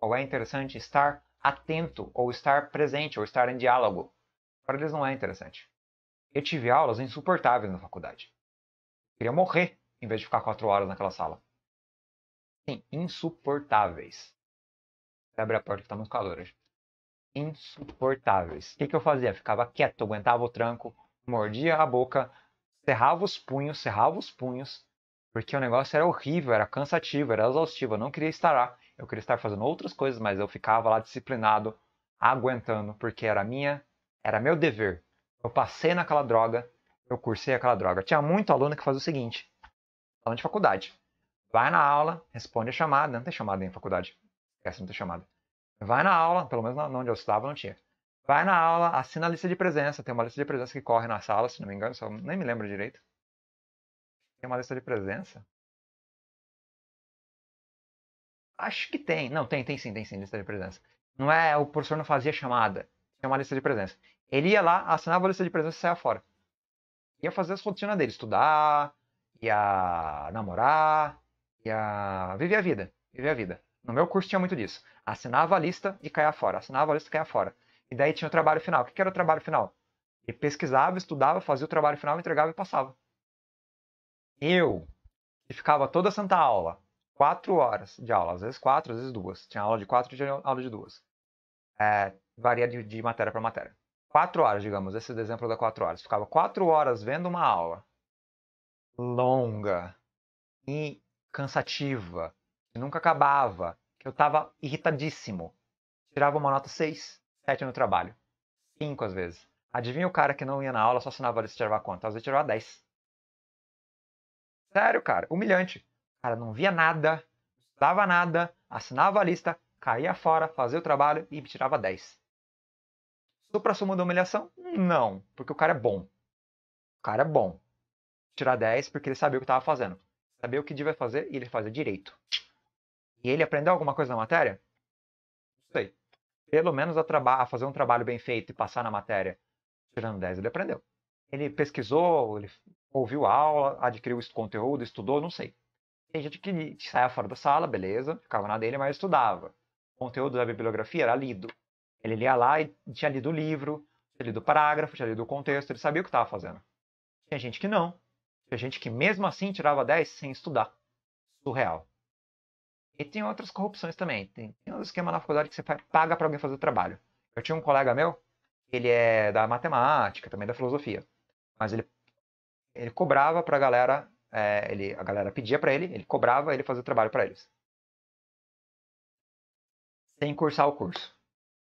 ou é interessante estar atento, ou estar presente, ou estar em diálogo. Para eles não é interessante. Eu tive aulas insuportáveis na faculdade. Eu queria morrer em vez de ficar quatro horas naquela sala. Sim, insuportáveis. Abre a porta que tá muito calor hoje. Insuportáveis. O que, que eu fazia? Ficava quieto, aguentava o tranco, mordia a boca, cerrava os punhos, cerrava os punhos, porque o negócio era horrível, era cansativo, era exaustivo. Eu não queria estar lá. Eu queria estar fazendo outras coisas, mas eu ficava lá disciplinado, aguentando, porque era minha, era meu dever. Eu passei naquela droga, eu cursei aquela droga. Tinha muito aluno que fazia o seguinte: aluno de faculdade. Vai na aula, responde a chamada. Não tem chamada em faculdade. Essa não tem chamada. Vai na aula, pelo menos onde eu estava não tinha. Vai na aula, assina a lista de presença. Tem uma lista de presença que corre na sala, se não me engano, só nem me lembro direito. Tem uma lista de presença? Acho que tem. Não, tem, tem sim, tem sim, lista de presença. Não é, o professor não fazia chamada. Tinha uma lista de presença. Ele ia lá, assinava a lista de presença e saia fora. Ia fazer as rotinas dele, estudar, ia namorar, e a viver a vida, viver a vida. No meu curso tinha muito disso. Assinava a lista e caia fora, assinava a lista e caia fora. E daí tinha o trabalho final. O que era o trabalho final? Ele pesquisava, estudava, fazia o trabalho final, entregava e passava. Eu, ficava toda santa aula, quatro horas de aula, às vezes quatro, às vezes duas. Tinha aula de quatro e tinha aula de duas. É, varia de, de matéria para matéria. Quatro horas, digamos, esse é exemplo da quatro horas. Ficava quatro horas vendo uma aula longa e cansativa, que nunca acabava, que eu tava irritadíssimo. Tirava uma nota 6, 7 no trabalho. 5 às vezes. Adivinha o cara que não ia na aula só assinava a lista e tirava quanto? Às vezes tirava 10. Sério, cara, humilhante. Cara, não via nada, não estudava nada, assinava a lista, caía fora, fazia o trabalho e tirava 10. Supra suma da humilhação? Não, porque o cara é bom. O cara é bom. Tirar 10 porque ele sabia o que estava fazendo saber o que devia fazer e ele fazer direito. E ele aprendeu alguma coisa na matéria? Não sei. Pelo menos a, a fazer um trabalho bem feito e passar na matéria, tirando 10, ele aprendeu. Ele pesquisou, ele ouviu a aula, adquiriu esse conteúdo, estudou, não sei. Tem gente que saia fora da sala, beleza, ficava na dele, mas estudava. O conteúdo da bibliografia era lido. Ele lia lá e tinha lido o livro, tinha lido o parágrafo, tinha lido o contexto, ele sabia o que estava fazendo. Tinha gente que não. Tinha gente que mesmo assim tirava 10 sem estudar. Surreal. E tem outras corrupções também. Tem, tem um esquema na faculdade que você paga para alguém fazer o trabalho. Eu tinha um colega meu, ele é da matemática, também da filosofia. Mas ele, ele cobrava a galera, é, ele, a galera pedia para ele, ele cobrava ele fazer o trabalho para eles. Sem cursar o curso.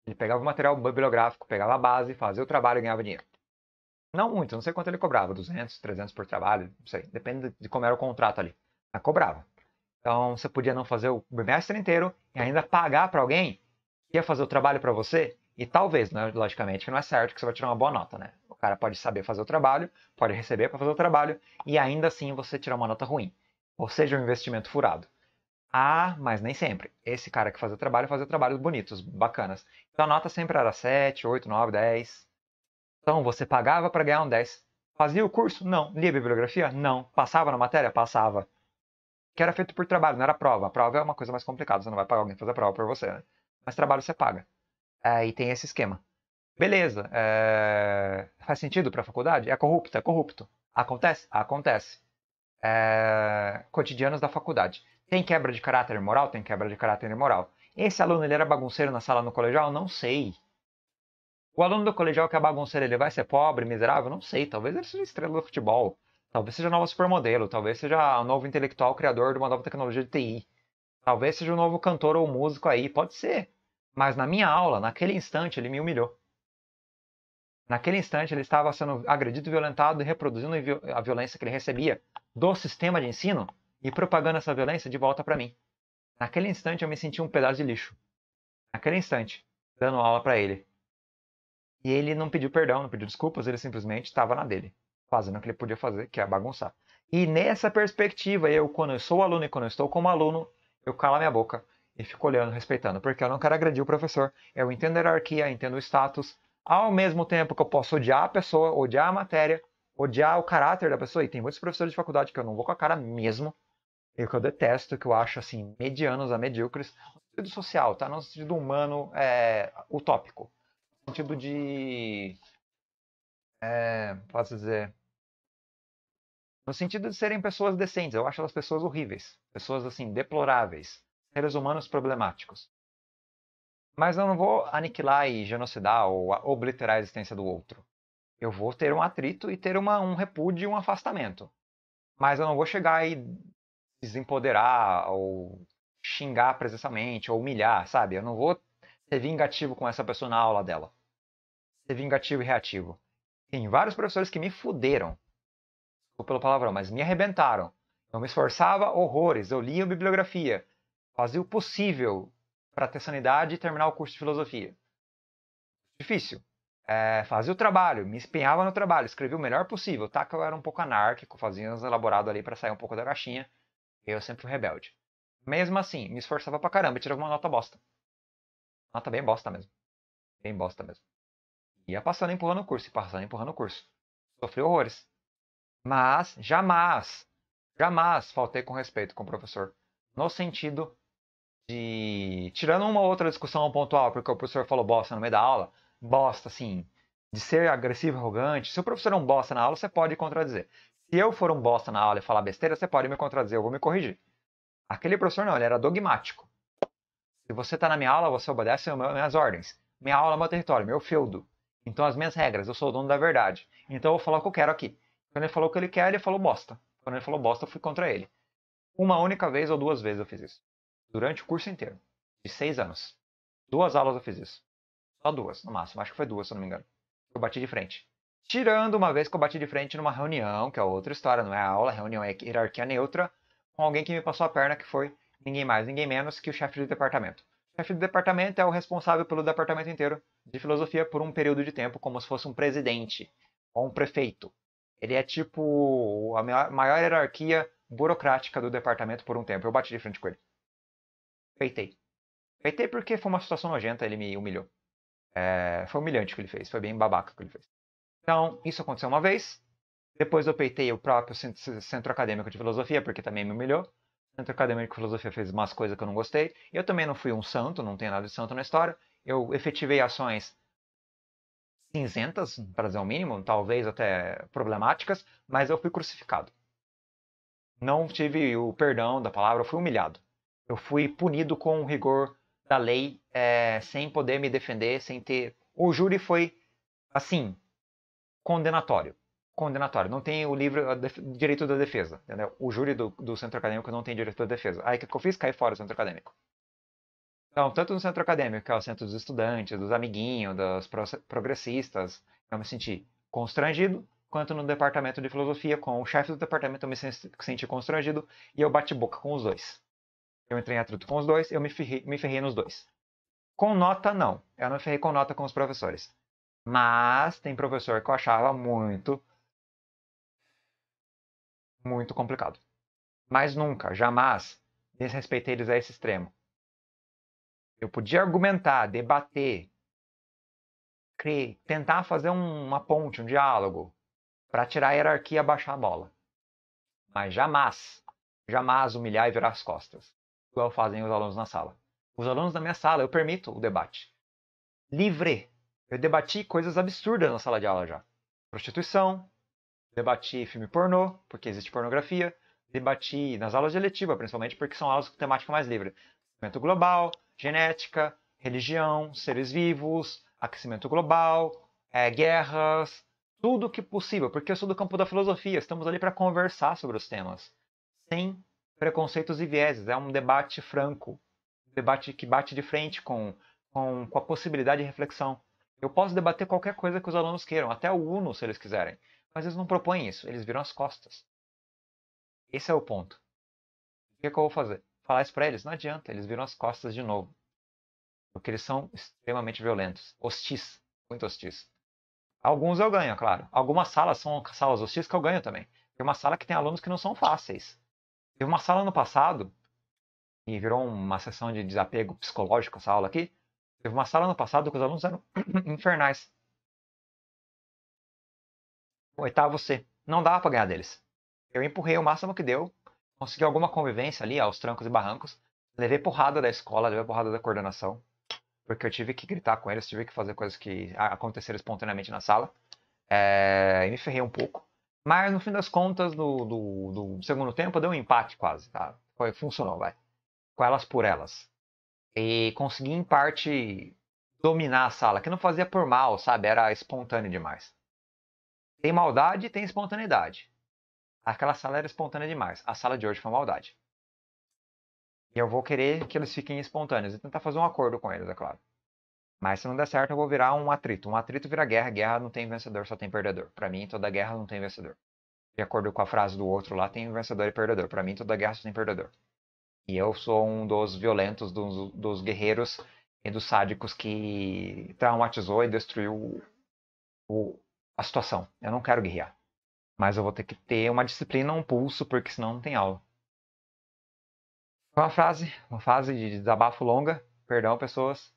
Ele pegava o material bibliográfico, pegava a base, fazia o trabalho e ganhava dinheiro. Não muito, não sei quanto ele cobrava, 200, 300 por trabalho, não sei, depende de como era o contrato ali. Mas cobrava. Então você podia não fazer o bimestre inteiro e ainda pagar para alguém que ia fazer o trabalho para você e talvez, né, logicamente, que não é certo que você vai tirar uma boa nota, né? O cara pode saber fazer o trabalho, pode receber para fazer o trabalho e ainda assim você tirar uma nota ruim. Ou seja, um investimento furado. Ah, mas nem sempre. Esse cara que fazia o trabalho fazia trabalhos bonitos, bacanas. Então a nota sempre era 7, 8, 9, 10, então você pagava para ganhar um 10. Fazia o curso? Não. Lia a bibliografia? Não. Passava na matéria? Passava. Que era feito por trabalho, não era prova. A prova é uma coisa mais complicada, você não vai pagar alguém fazer a prova por você, né? Mas trabalho você paga. É, e tem esse esquema. Beleza. É... Faz sentido para a faculdade? É corrupto, é corrupto. Acontece? Acontece. É... Cotidianos da faculdade. Tem quebra de caráter moral? Tem quebra de caráter moral. Esse aluno ele era bagunceiro na sala no colegial? Não sei. É o aluno do colegial que é bagunceiro, ele vai ser pobre, miserável? Não sei, talvez ele seja estrela do futebol, talvez seja um novo supermodelo, talvez seja um novo intelectual criador de uma nova tecnologia de TI, talvez seja um novo cantor ou músico aí, pode ser. Mas na minha aula, naquele instante, ele me humilhou. Naquele instante, ele estava sendo agredido, violentado e reproduzindo a violência que ele recebia do sistema de ensino e propagando essa violência de volta para mim. Naquele instante, eu me senti um pedaço de lixo. Naquele instante, dando aula para ele. E ele não pediu perdão, não pediu desculpas, ele simplesmente estava na dele, fazendo o que ele podia fazer, que é bagunçar. E nessa perspectiva, eu, quando eu sou aluno e quando eu estou como aluno, eu calo a minha boca e fico olhando, respeitando, porque eu não quero agredir o professor. Eu entendo a hierarquia, entendo o status, ao mesmo tempo que eu posso odiar a pessoa, odiar a matéria, odiar o caráter da pessoa. E tem muitos professores de faculdade que eu não vou com a cara mesmo, e que eu detesto, que eu acho assim, medianos a medíocres, no sentido social, tá? No sentido humano é, utópico sentido de. É, posso dizer. No sentido de serem pessoas decentes. Eu acho elas pessoas horríveis. Pessoas, assim, deploráveis. Seres humanos problemáticos. Mas eu não vou aniquilar e genocidar ou obliterar a existência do outro. Eu vou ter um atrito e ter uma, um repúdio e um afastamento. Mas eu não vou chegar e desempoderar ou xingar presencialmente ou humilhar, sabe? Eu não vou ser vingativo com essa pessoa na aula dela ser vingativo e reativo. Tem vários professores que me fuderam. Desculpa pelo palavrão, mas me arrebentaram. Eu me esforçava horrores, eu lia bibliografia, fazia o possível para ter sanidade e terminar o curso de filosofia. Difícil. É, fazia o trabalho, me espinhava no trabalho, escrevia o melhor possível, tá? Que eu era um pouco anárquico, fazia uns elaborados ali para sair um pouco da caixinha. Eu sempre fui rebelde. Mesmo assim, me esforçava pra caramba, tirava uma nota bosta. Nota bem bosta mesmo. Bem bosta mesmo. Ia passando empurrando o curso, e passando empurrando o curso. Sofreu horrores. Mas jamais, jamais faltei com respeito com o professor. No sentido de. Tirando uma outra discussão pontual, porque o professor falou bosta no meio da aula, bosta, assim, de ser agressivo, arrogante. Se o professor é um bosta na aula, você pode contradizer. Se eu for um bosta na aula e falar besteira, você pode me contradizer, eu vou me corrigir. Aquele professor não, ele era dogmático. Se você está na minha aula, você obedece minhas ordens. Minha aula é meu território, meu feudo. Então, as minhas regras, eu sou o dono da verdade. Então, eu vou falar o que eu quero aqui. Quando ele falou o que ele quer, ele falou bosta. Quando ele falou bosta, eu fui contra ele. Uma única vez ou duas vezes eu fiz isso. Durante o curso inteiro. De seis anos. Duas aulas eu fiz isso. Só duas, no máximo. Acho que foi duas, se não me engano. Eu bati de frente. Tirando uma vez que eu bati de frente numa reunião, que é outra história, não é aula, reunião é hierarquia neutra, com alguém que me passou a perna, que foi ninguém mais, ninguém menos que o chefe do departamento chefe do departamento é o responsável pelo departamento inteiro de filosofia por um período de tempo, como se fosse um presidente ou um prefeito. Ele é tipo a maior hierarquia burocrática do departamento por um tempo. Eu bati de frente com ele. Peitei. Peitei porque foi uma situação nojenta, ele me humilhou. É, foi humilhante o que ele fez, foi bem babaca o que ele fez. Então, isso aconteceu uma vez. Depois eu peitei o próprio centro acadêmico de filosofia, porque também me humilhou. Centro Acadêmico de Filosofia fez umas coisas que eu não gostei. Eu também não fui um santo, não tem nada de santo na história. Eu efetivei ações cinzentas, para dizer o mínimo, talvez até problemáticas, mas eu fui crucificado. Não tive o perdão da palavra, eu fui humilhado. Eu fui punido com o rigor da lei, é, sem poder me defender, sem ter. O júri foi, assim, condenatório condenatório, não tem o livro o direito da defesa, entendeu? O júri do, do, centro acadêmico não tem direito da defesa. Aí o que eu fiz? Caí fora do centro acadêmico. Então, tanto no centro acadêmico, que é o centro dos estudantes, dos amiguinhos, dos progressistas, eu me senti constrangido, quanto no departamento de filosofia, com o chefe do departamento eu me senti constrangido e eu bati boca com os dois. Eu entrei em atrito com os dois, eu me ferrei, me ferrei nos dois. Com nota, não. Eu não ferrei com nota com os professores. Mas tem professor que eu achava muito muito complicado. Mas nunca, jamais, desrespeitei eles a esse extremo. Eu podia argumentar, debater, crer, tentar fazer um, uma ponte, um diálogo, para tirar a hierarquia e abaixar a bola. Mas jamais, jamais humilhar e virar as costas, igual fazem os alunos na sala. Os alunos da minha sala, eu permito o debate. Livre. Eu debati coisas absurdas na sala de aula já. Prostituição, debati filme pornô, porque existe pornografia, debati nas aulas de eletiva, principalmente porque são aulas com temática mais livre. Aquecimento global, genética, religião, seres vivos, aquecimento global, é, guerras, tudo que possível, porque eu sou do campo da filosofia, estamos ali para conversar sobre os temas, sem preconceitos e vieses, é um debate franco, um debate que bate de frente com, com, com a possibilidade de reflexão. Eu posso debater qualquer coisa que os alunos queiram, até o Uno, se eles quiserem. Mas eles não propõem isso, eles viram as costas. Esse é o ponto. O que, é que eu vou fazer? Falar isso para eles? Não adianta, eles viram as costas de novo. Porque eles são extremamente violentos, hostis, muito hostis. Alguns eu ganho, claro. Algumas salas são salas hostis que eu ganho também. Tem uma sala que tem alunos que não são fáceis. Teve uma sala no passado, e virou uma sessão de desapego psicológico essa aula aqui. Teve uma sala no passado que os alunos eram infernais oitavo C. Não dava para ganhar deles. Eu empurrei o máximo que deu, consegui alguma convivência ali, aos trancos e barrancos. Levei porrada da escola, levei porrada da coordenação, porque eu tive que gritar com eles, tive que fazer coisas que aconteceram espontaneamente na sala. É, e me ferrei um pouco. Mas no fim das contas, do, do, do segundo tempo, deu um empate quase, tá? Foi, funcionou, vai. Com elas por elas. E consegui, em parte, dominar a sala, que não fazia por mal, sabe? Era espontâneo demais. Tem maldade e tem espontaneidade. Aquela sala era espontânea demais. A sala de hoje foi maldade. E eu vou querer que eles fiquem espontâneos e tentar fazer um acordo com eles, é claro. Mas se não der certo, eu vou virar um atrito. Um atrito vira guerra. Guerra não tem vencedor, só tem perdedor. Para mim, toda guerra não tem vencedor. De acordo com a frase do outro lá, tem vencedor e perdedor. Para mim, toda guerra só tem perdedor. E eu sou um dos violentos, dos, dos guerreiros e dos sádicos que traumatizou e destruiu o, a situação. Eu não quero guerrear. Mas eu vou ter que ter uma disciplina, um pulso, porque senão não tem aula. Foi uma frase, uma fase de desabafo longa. Perdão, pessoas.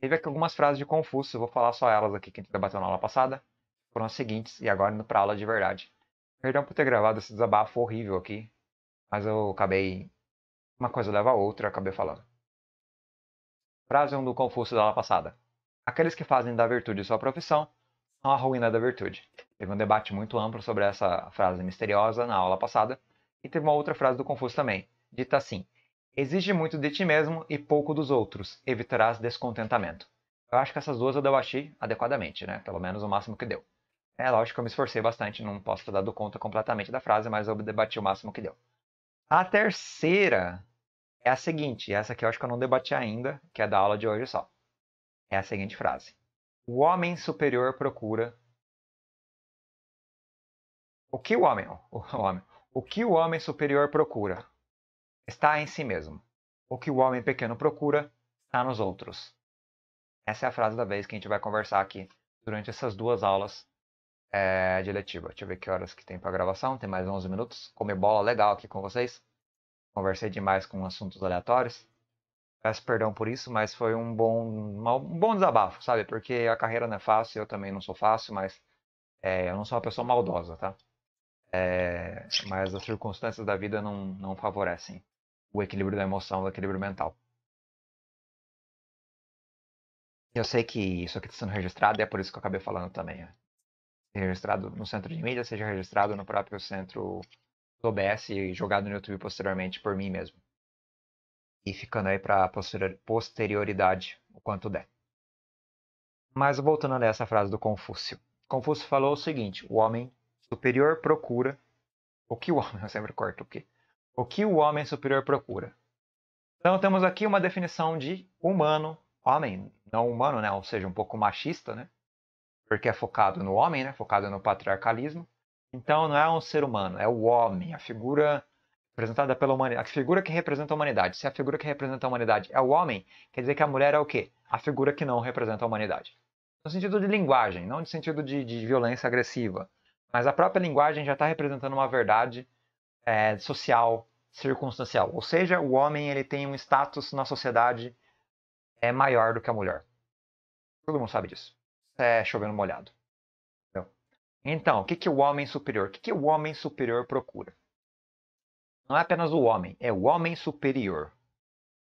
Teve aqui algumas frases de Confúcio, eu vou falar só elas aqui que a gente debateu na aula passada. Foram as seguintes, e agora indo para aula de verdade. Perdão por ter gravado esse desabafo horrível aqui, mas eu acabei. Uma coisa leva a outra, eu acabei falando. Frase 1 do Confúcio da aula passada: Aqueles que fazem da virtude sua profissão a ruína da virtude. Teve um debate muito amplo sobre essa frase misteriosa na aula passada, e teve uma outra frase do Confúcio também, dita assim: Exige muito de ti mesmo e pouco dos outros, evitarás descontentamento. Eu acho que essas duas eu debati adequadamente, né? Pelo menos o máximo que deu. É lógico que eu me esforcei bastante, não posso ter dado conta completamente da frase, mas eu debati o máximo que deu. A terceira é a seguinte, essa que eu acho que eu não debati ainda, que é da aula de hoje só. É a seguinte frase o homem superior procura. O que o homem, o homem, o que o homem superior procura está em si mesmo. O que o homem pequeno procura está nos outros. Essa é a frase da vez que a gente vai conversar aqui durante essas duas aulas é, de letiva. Deixa eu ver que horas que tem para gravação. Tem mais 11 minutos. Comer bola legal aqui com vocês. Conversei demais com assuntos aleatórios. Peço perdão por isso, mas foi um bom, um bom desabafo, sabe? Porque a carreira não é fácil, eu também não sou fácil, mas é, eu não sou uma pessoa maldosa, tá? É, mas as circunstâncias da vida não, não favorecem o equilíbrio da emoção, o equilíbrio mental. Eu sei que isso aqui está sendo registrado, é por isso que eu acabei falando também. Né? Registrado no centro de mídia, seja registrado no próprio centro do OBS e jogado no YouTube posteriormente por mim mesmo e ficando aí para a posterioridade o quanto der. Mas voltando a essa frase do Confúcio. Confúcio falou o seguinte: o homem superior procura o que o homem, eu sempre corto o quê? O que o homem superior procura. Então temos aqui uma definição de humano, homem, não humano, né? Ou seja, um pouco machista, né? Porque é focado no homem, né? Focado no patriarcalismo. Então não é um ser humano, é o homem, a figura representada pela humanidade, a figura que representa a humanidade. Se a figura que representa a humanidade é o homem, quer dizer que a mulher é o quê? A figura que não representa a humanidade. No sentido de linguagem, não no sentido de, de violência agressiva. Mas a própria linguagem já está representando uma verdade é, social, circunstancial. Ou seja, o homem ele tem um status na sociedade é maior do que a mulher. Todo mundo sabe disso. É chovendo molhado. Então, o que, que o homem superior? O que, que o homem superior procura? Não é apenas o homem, é o homem superior.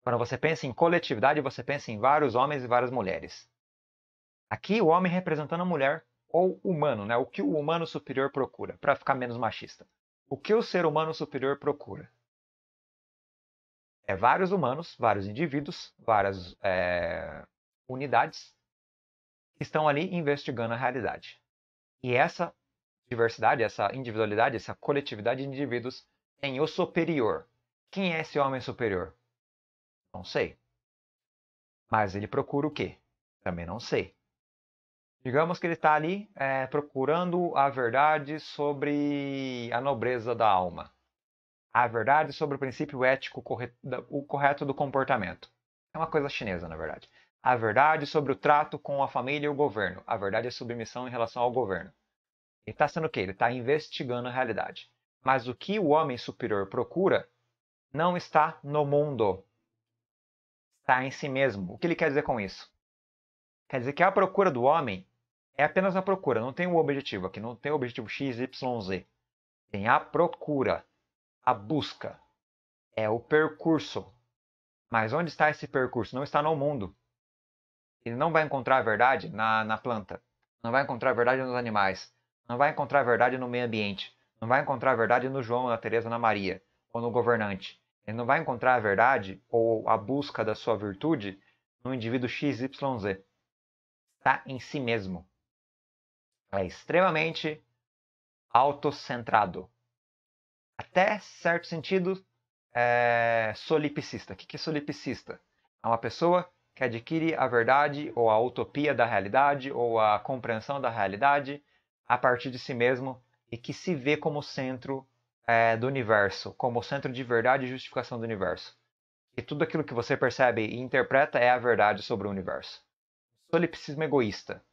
Quando você pensa em coletividade, você pensa em vários homens e várias mulheres. Aqui o homem representando a mulher ou humano, né? O que o humano superior procura, para ficar menos machista. O que o ser humano superior procura? É vários humanos, vários indivíduos, várias é, unidades que estão ali investigando a realidade. E essa diversidade, essa individualidade, essa coletividade de indivíduos tem o superior. Quem é esse homem superior? Não sei. Mas ele procura o quê? Também não sei. Digamos que ele está ali é, procurando a verdade sobre a nobreza da alma. A verdade sobre o princípio ético correto, o correto do comportamento. É uma coisa chinesa, na verdade. A verdade sobre o trato com a família e o governo. A verdade é submissão em relação ao governo. Ele está sendo o quê? Ele está investigando a realidade. Mas o que o homem superior procura não está no mundo, está em si mesmo. O que ele quer dizer com isso? Quer dizer que a procura do homem é apenas a procura, não tem o um objetivo aqui, não tem o objetivo X, Y, Z. Tem a procura, a busca, é o percurso. Mas onde está esse percurso? Não está no mundo. Ele não vai encontrar a verdade na, na planta, não vai encontrar a verdade nos animais, não vai encontrar a verdade no meio ambiente, não vai encontrar a verdade no João, na Teresa, na Maria ou no governante. Ele não vai encontrar a verdade ou a busca da sua virtude no indivíduo XYZ. Está em si mesmo. é extremamente autocentrado. Até certo sentido, é solipsista. O que é solipsista? É uma pessoa que adquire a verdade ou a utopia da realidade ou a compreensão da realidade a partir de si mesmo e que se vê como centro é, do universo, como centro de verdade e justificação do universo. E tudo aquilo que você percebe e interpreta é a verdade sobre o universo. Solipsismo egoísta.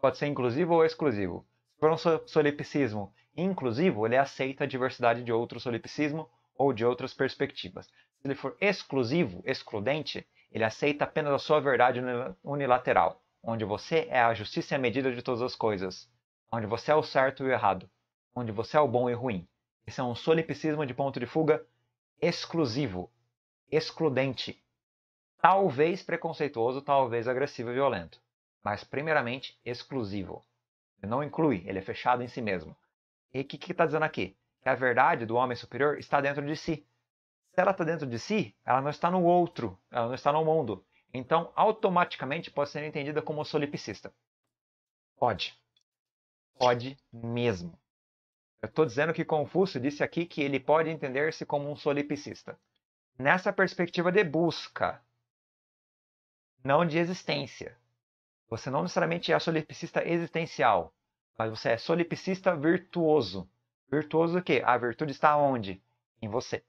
Pode ser inclusivo ou exclusivo. Se for um solipsismo inclusivo, ele aceita a diversidade de outro solipsismo ou de outras perspectivas. Se ele for exclusivo, excludente, ele aceita apenas a sua verdade unilateral, onde você é a justiça e a medida de todas as coisas, onde você é o certo e o errado, onde você é o bom e o ruim. Esse é um solipsismo de ponto de fuga exclusivo, excludente, talvez preconceituoso, talvez agressivo e violento, mas primeiramente exclusivo. Ele não inclui, ele é fechado em si mesmo. E o que está dizendo aqui? Que a verdade do homem superior está dentro de si. Se ela está dentro de si, ela não está no outro, ela não está no mundo. Então, automaticamente pode ser entendida como solipsista. Pode. Pode mesmo. Eu estou dizendo que Confúcio disse aqui que ele pode entender-se como um solipsista. Nessa perspectiva de busca, não de existência. Você não necessariamente é solipsista existencial, mas você é solipsista virtuoso. Virtuoso o quê? A virtude está onde? Em você.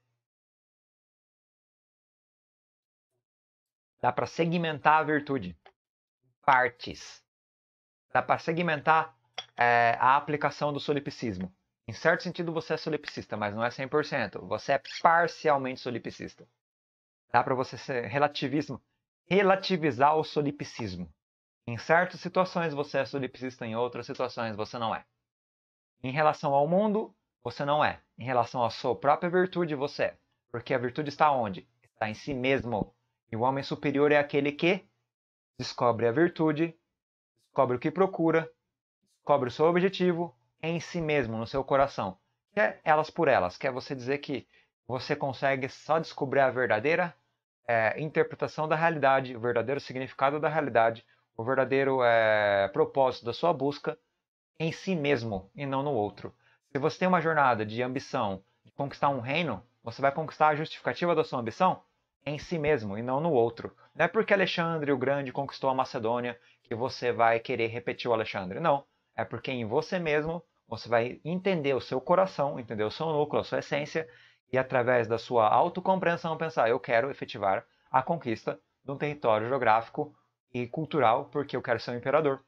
Dá para segmentar a virtude partes. Dá para segmentar é, a aplicação do solipsismo. Em certo sentido, você é solipsista, mas não é 100%. Você é parcialmente solipsista. Dá para você ser relativismo, relativizar o solipsismo. Em certas situações você é solipsista, em outras situações você não é. Em relação ao mundo, você não é. Em relação à sua própria virtude, você é. Porque a virtude está onde? Está em si mesmo. E o homem superior é aquele que descobre a virtude, descobre o que procura, descobre o seu objetivo, em si mesmo, no seu coração. Que é elas por elas, quer é você dizer que você consegue só descobrir a verdadeira é, interpretação da realidade, o verdadeiro significado da realidade, o verdadeiro é, propósito da sua busca em si mesmo e não no outro. Se você tem uma jornada de ambição de conquistar um reino, você vai conquistar a justificativa da sua ambição em si mesmo e não no outro. Não é porque Alexandre o Grande conquistou a Macedônia que você vai querer repetir o Alexandre. Não. É porque em você mesmo você vai entender o seu coração, entender o seu núcleo, a sua essência, e através da sua autocompreensão pensar, eu quero efetivar a conquista de um território geográfico e cultural porque eu quero ser um imperador.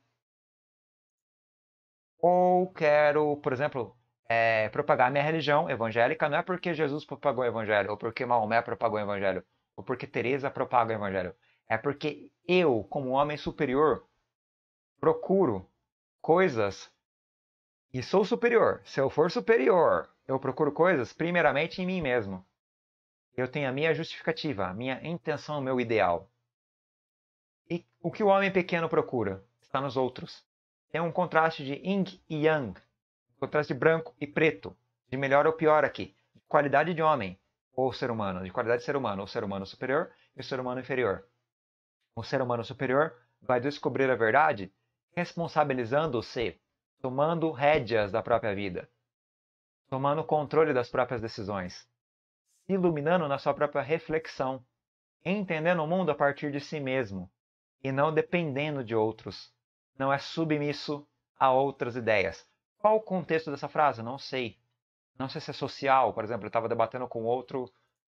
Ou quero, por exemplo, é, propagar minha religião evangélica, não é porque Jesus propagou o evangelho, ou porque Maomé propagou o evangelho, ou porque Teresa propaga o evangelho. É porque eu, como homem superior, procuro coisas e sou superior. Se eu for superior, eu procuro coisas primeiramente em mim mesmo. Eu tenho a minha justificativa, a minha intenção, o meu ideal. E o que o homem pequeno procura? Está nos outros. É um contraste de yin e yang, um contraste de branco e preto, de melhor ou pior aqui, de qualidade de homem ou ser humano, de qualidade de ser humano, ou ser humano superior e o ser humano inferior. O ser humano superior vai descobrir a verdade responsabilizando-se tomando rédeas da própria vida, tomando controle das próprias decisões, se iluminando na sua própria reflexão, entendendo o mundo a partir de si mesmo e não dependendo de outros. Não é submisso a outras ideias. Qual o contexto dessa frase? Não sei. Não sei se é social, por exemplo, eu estava debatendo com outro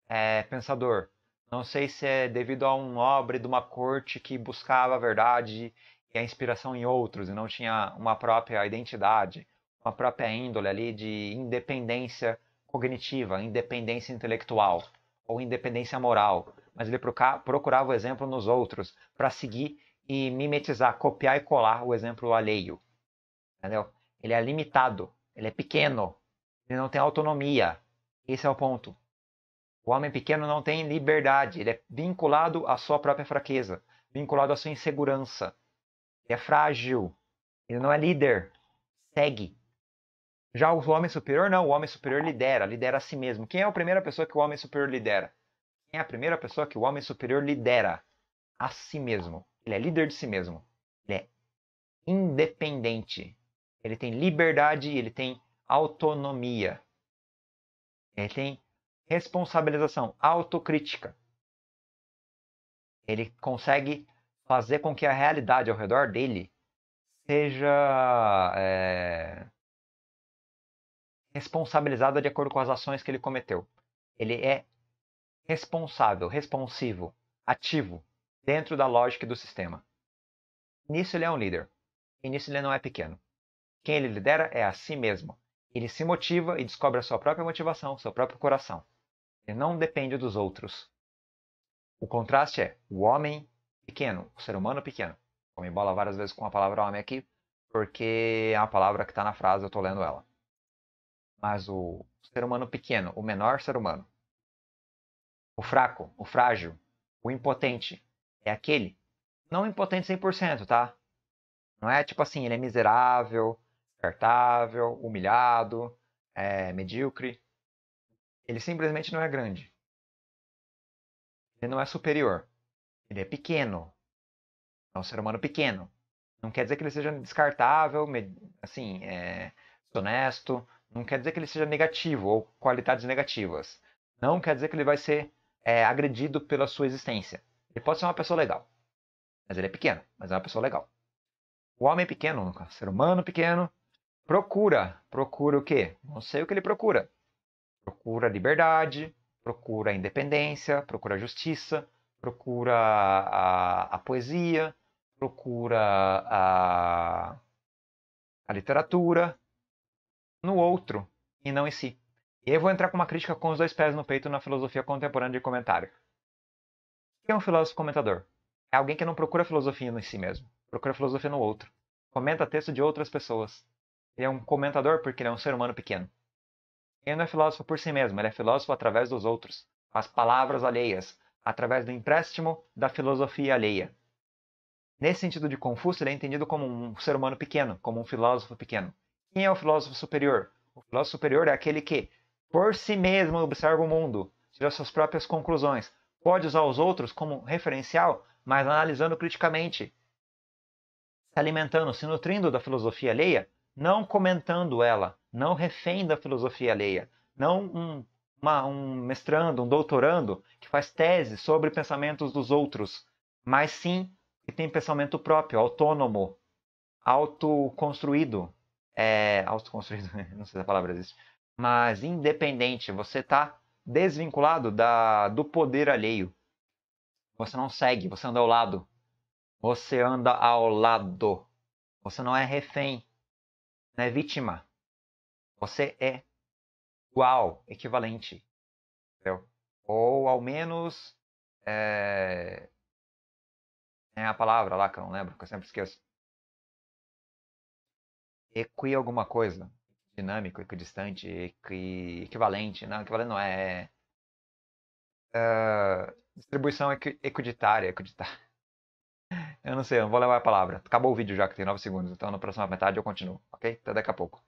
é, pensador. Não sei se é devido a um nobre de uma corte que buscava a verdade e a inspiração em outros, e não tinha uma própria identidade, uma própria índole ali de independência cognitiva, independência intelectual ou independência moral, mas ele procurava o exemplo nos outros para seguir e mimetizar, copiar e colar o exemplo alheio. Entendeu? Ele é limitado, ele é pequeno, ele não tem autonomia. Esse é o ponto. O homem pequeno não tem liberdade, ele é vinculado à sua própria fraqueza, vinculado à sua insegurança, é frágil, ele não é líder, segue. Já o homem superior não, o homem superior lidera, lidera a si mesmo. Quem é a primeira pessoa que o homem superior lidera? Quem é a primeira pessoa que o homem superior lidera? A si mesmo. Ele é líder de si mesmo. Ele é independente. Ele tem liberdade, ele tem autonomia. Ele tem responsabilização, autocrítica. Ele consegue fazer com que a realidade ao redor dele seja é, responsabilizada de acordo com as ações que ele cometeu. Ele é responsável, responsivo, ativo dentro da lógica do sistema. Nisso ele é um líder. E nisso ele não é pequeno. Quem ele lidera é a si mesmo. Ele se motiva e descobre a sua própria motivação, seu próprio coração. Ele não depende dos outros. O contraste é o homem pequeno, o ser humano pequeno. Eu me bola várias vezes com a palavra homem aqui, porque é a palavra que está na frase, eu estou lendo ela. Mas o ser humano pequeno, o menor ser humano, o fraco, o frágil, o impotente, é aquele. Não impotente 100%, tá? Não é tipo assim, ele é miserável, descartável, humilhado, é medíocre. Ele simplesmente não é grande. Ele não é superior. Ele é pequeno. É um ser humano pequeno. Não quer dizer que ele seja descartável, assim, é, honesto. Não quer dizer que ele seja negativo ou qualidades negativas. Não quer dizer que ele vai ser é, agredido pela sua existência. Ele pode ser uma pessoa legal. Mas ele é pequeno, mas é uma pessoa legal. O homem pequeno, o ser humano pequeno, procura. Procura o quê? Não sei o que ele procura. Procura liberdade, procura independência, procura justiça, procura a, a poesia, procura a, a literatura no outro e não em si. E eu vou entrar com uma crítica com os dois pés no peito na filosofia contemporânea de comentário. O que é um filósofo comentador? É alguém que não procura filosofia em si mesmo, procura filosofia no outro. Comenta texto de outras pessoas. Ele é um comentador porque ele é um ser humano pequeno. Ele não é filósofo por si mesmo, ele é filósofo através dos outros, as palavras alheias, através do empréstimo da filosofia alheia. Nesse sentido de Confúcio, ele é entendido como um ser humano pequeno, como um filósofo pequeno. Quem é o filósofo superior? O filósofo superior é aquele que, por si mesmo, observa o mundo, tira suas próprias conclusões, pode usar os outros como referencial, mas analisando criticamente, se alimentando, se nutrindo da filosofia alheia, não comentando ela, não refém da filosofia alheia, não um uma, um mestrando, um doutorando, que faz tese sobre pensamentos dos outros, mas sim que tem pensamento próprio, autônomo, autoconstruído. É, autoconstruído, não sei se a palavra existe, mas independente. Você está desvinculado da, do poder alheio. Você não segue, você anda ao lado. Você anda ao lado. Você não é refém, não é vítima. Você é igual, equivalente. Entendeu? Ou ao menos. É... é a palavra lá que eu não lembro, que eu sempre esqueço. Equi alguma coisa. Dinâmico, equidistante, equi... equivalente. Não, equivalente não é. é distribuição equi... equiditária, equiditária. Eu não sei, eu não vou levar a palavra. Acabou o vídeo já, que tem 9 segundos. Então, na próxima metade eu continuo, ok? Até daqui a pouco.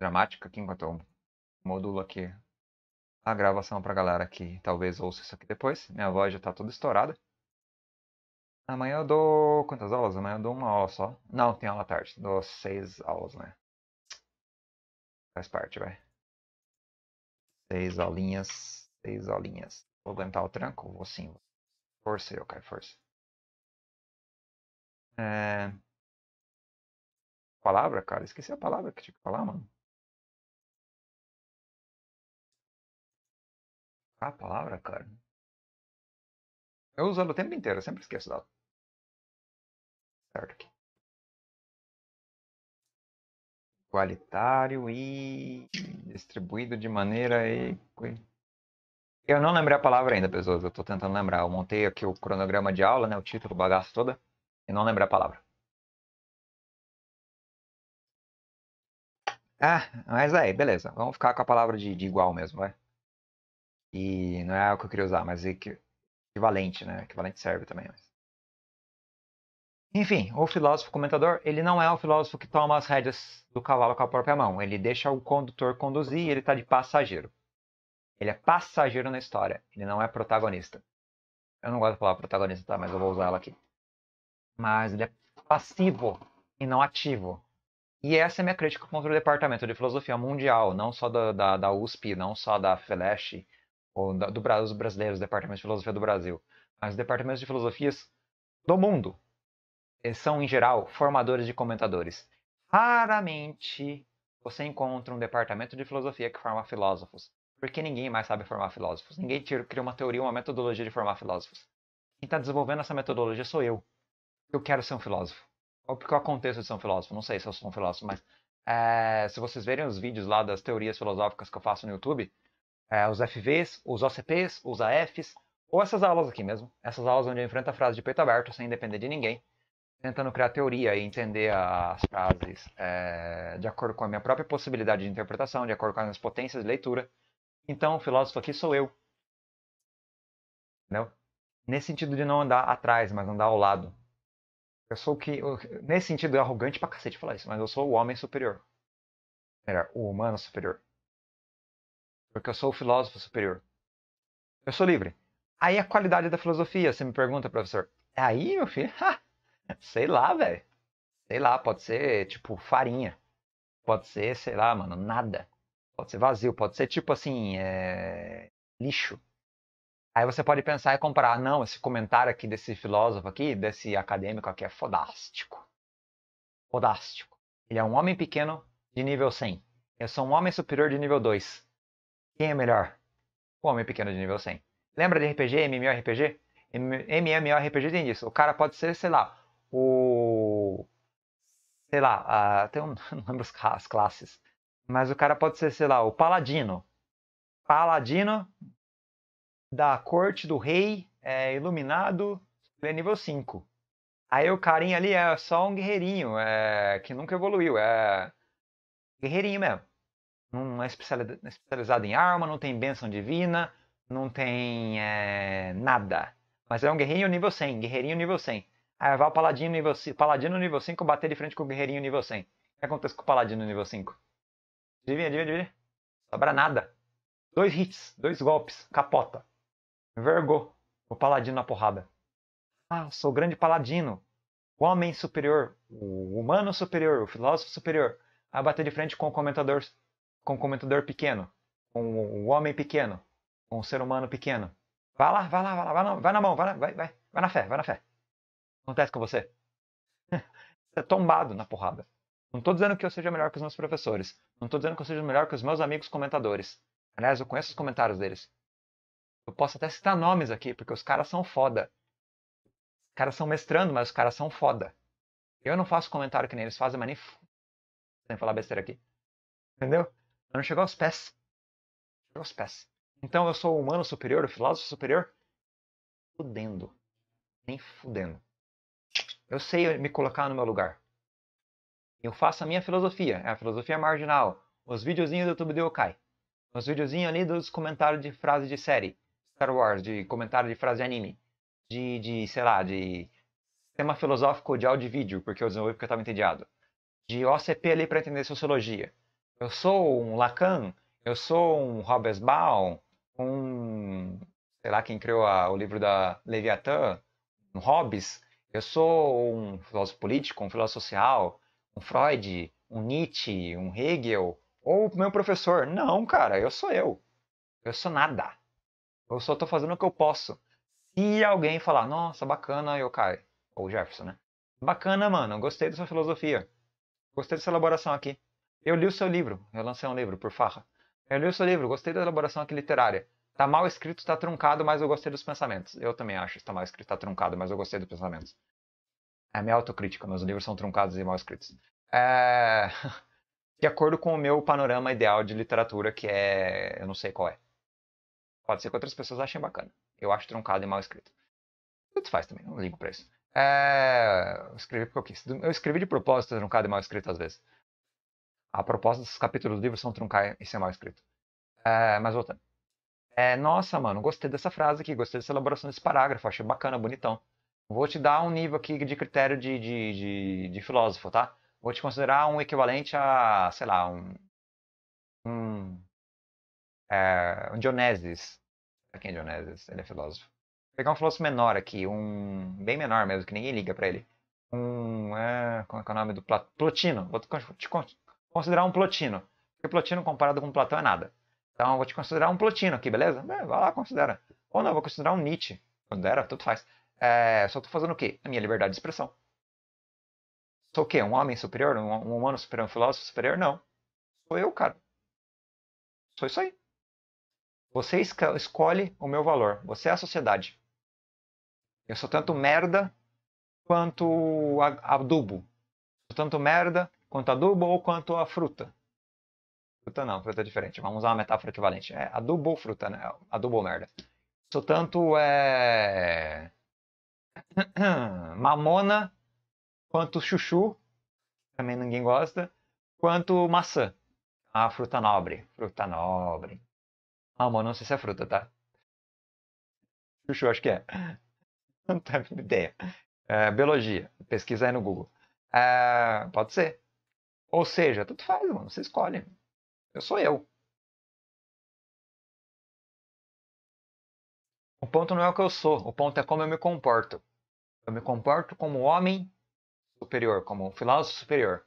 dramática aqui enquanto eu modulo aqui a gravação pra galera que talvez ouça isso aqui depois. Minha voz já tá toda estourada. Amanhã eu dou. Quantas aulas? Amanhã eu dou uma aula só. Não, tem aula tarde. Dou seis aulas, né? Faz parte, vai. Seis aulinhas. Seis aulinhas. Vou aguentar o tranco? Vou sim. Força, eu quero força. É... Palavra, cara? Esqueci a palavra que tinha que falar, mano. a palavra, cara? Eu uso ela o tempo inteiro, eu sempre esqueço dela. Certo aqui. Igualitário e distribuído de maneira e Eu não lembrei a palavra ainda, pessoas. Eu estou tentando lembrar. Eu montei aqui o cronograma de aula, né? O título, o bagaço toda. E não lembrei a palavra. Ah, mas aí, beleza. Vamos ficar com a palavra de, de igual mesmo, vai. E não é o que eu queria usar, mas é equivalente, né? Equivalente serve também. Mas... Enfim, o filósofo comentador, ele não é o filósofo que toma as rédeas do cavalo com a própria mão. Ele deixa o condutor conduzir e ele está de passageiro. Ele é passageiro na história, ele não é protagonista. Eu não gosto de falar protagonista, tá? Mas eu vou usar ela aqui. Mas ele é passivo e não ativo. E essa é minha crítica contra o Departamento de Filosofia Mundial, não só da, da, da USP, não só da FELESH, ou da, do, dos brasileiros, departamentos de Filosofia do Brasil, mas departamentos de filosofias do mundo são, em geral, formadores de comentadores. Raramente você encontra um departamento de filosofia que forma filósofos, porque ninguém mais sabe formar filósofos. Ninguém cria uma teoria, uma metodologia de formar filósofos. Quem está desenvolvendo essa metodologia sou eu. Eu quero ser um filósofo. Ou porque eu aconteço de ser um filósofo. Não sei se eu sou um filósofo, mas é, se vocês verem os vídeos lá das teorias filosóficas que eu faço no YouTube, é, os FVs, os OCPs, os AFs, ou essas aulas aqui mesmo. Essas aulas onde eu enfrento a frase de peito aberto, sem depender de ninguém, tentando criar teoria e entender as frases é, de acordo com a minha própria possibilidade de interpretação, de acordo com as minhas potências de leitura. Então, o filósofo aqui sou eu. Entendeu? Nesse sentido de não andar atrás, mas andar ao lado. Eu sou o que. Eu, nesse sentido, é arrogante pra cacete falar isso, mas eu sou o homem superior. Melhor, o humano superior porque eu sou o filósofo superior. Eu sou livre. Aí a qualidade da filosofia, você me pergunta, professor. Aí, meu filho, sei lá, velho. Sei lá, pode ser tipo farinha. Pode ser, sei lá, mano, nada. Pode ser vazio, pode ser tipo assim, é... lixo. Aí você pode pensar e comparar, não, esse comentário aqui desse filósofo aqui, desse acadêmico aqui é fodástico. Fodástico. Ele é um homem pequeno de nível 100. Eu sou um homem superior de nível 2. Quem é melhor? O homem pequeno de nível 100. Lembra de RPG, MMORPG? MMORPG tem isso. O cara pode ser, sei lá, o. Sei lá, uh, tem um. Não lembro as classes. Mas o cara pode ser, sei lá, o paladino. Paladino da corte do rei, é, iluminado, ele é nível 5. Aí o carinha ali é só um guerreirinho, é, que nunca evoluiu, é. Guerreirinho mesmo. É não é especializado em arma, não tem bênção divina, não tem é, nada. Mas é um guerreirinho nível 100, guerreirinho nível 100. Aí vai o paladino nível, paladino nível 5 bater de frente com o guerreirinho nível 100. O que acontece com o paladino nível 5? Adivinha, adivinha, adivinha. Sobra nada. Dois hits, dois golpes, capota. Vergou o paladino na porrada. Ah, eu sou o grande paladino. O homem superior, o humano superior, o filósofo superior. Aí bater de frente com o comentador com o comentador pequeno, com o homem pequeno, com o ser humano pequeno. Vai lá, vai lá, vai lá, vai na, vai na mão, vai, na, vai, vai, vai na fé, vai na fé. Acontece com você. você é tombado na porrada. Não estou dizendo que eu seja melhor que os meus professores. Não estou dizendo que eu seja melhor que os meus amigos comentadores. Aliás, eu conheço os comentários deles. Eu posso até citar nomes aqui, porque os caras são foda. Os caras são mestrando, mas os caras são foda. Eu não faço comentário que nem eles fazem, mas nem. Sem falar besteira aqui. Entendeu? Eu não chegou aos pés. Chegou aos pés. Então eu sou o humano superior, o filósofo superior? Fudendo. Nem fudendo. Eu sei me colocar no meu lugar. Eu faço a minha filosofia. É a filosofia marginal. Os videozinhos do YouTube do Yokai. Os videozinhos ali dos comentários de frase de série. Star Wars, de comentário de frase de anime. De, de sei lá, de tema filosófico de áudio e vídeo, porque eu desenvolvi porque eu estava entediado. De OCP ali para entender sociologia. Eu sou um Lacan, eu sou um Baum? um, sei lá quem criou a, o livro da Leviatã, um Hobbes, eu sou um filósofo político, um filósofo social, um Freud, um Nietzsche, um Hegel, ou o meu professor. Não, cara, eu sou eu. Eu sou nada. Eu só estou fazendo o que eu posso. Se alguém falar, nossa, bacana, eu caio. Ou Jefferson, né? Bacana, mano, gostei da sua filosofia. Gostei dessa elaboração aqui. Eu li o seu livro, eu lancei um livro por farra. Eu li o seu livro, gostei da elaboração aqui literária. Tá mal escrito, tá truncado, mas eu gostei dos pensamentos. Eu também acho que tá mal escrito, tá truncado, mas eu gostei dos pensamentos. É a minha autocrítica, meus livros são truncados e mal escritos. É... De acordo com o meu panorama ideal de literatura, que é. Eu não sei qual é. Pode ser que outras pessoas achem bacana. Eu acho truncado e mal escrito. Tudo faz também, não ligo pra isso. É... Eu escrevi porque eu quis. Eu escrevi de propósito truncado e mal escrito às vezes. A proposta desses capítulos do livro são truncar e ser mal escrito. É, mas voltando. É, nossa, mano, gostei dessa frase aqui, gostei dessa elaboração desse parágrafo, achei bacana, bonitão. Vou te dar um nível aqui de critério de, de, de, de filósofo, tá? Vou te considerar um equivalente a, sei lá, um. Um. É, um Dionésis. Quem é Dionésis? Ele é filósofo. Vou pegar um filósofo menor aqui, um. bem menor mesmo, que ninguém liga para ele. Um. É, como é que é o nome do. Platino. Vou te considerar um plotino. Porque plotino comparado com Platão é nada. Então eu vou te considerar um plotino aqui, beleza? É, vai lá, considera. Ou não, eu vou considerar um Nietzsche. Considera, tudo faz. É, só estou fazendo o quê? A minha liberdade de expressão. Sou o quê? Um homem superior? Um, um humano superior? Um filósofo superior? Não. Sou eu, cara. Sou isso aí. Você escolhe o meu valor. Você é a sociedade. Eu sou tanto merda quanto adubo. Sou tanto merda quanto adubo ou quanto a fruta. Fruta não, fruta é diferente. Vamos usar uma metáfora equivalente. É adubo ou fruta, né? Adubo ou merda. Isso tanto é. Mamona, quanto chuchu, também ninguém gosta, quanto maçã. A ah, fruta nobre. Fruta nobre. Mamona, não sei se é fruta, tá? Chuchu, acho que é. Não tenho ideia. É, biologia. Pesquisa aí no Google. É, pode ser. Ou seja, tudo faz, mano. Você escolhe. Eu sou eu. O ponto não é o que eu sou, o ponto é como eu me comporto. Eu me comporto como homem superior, como filósofo superior,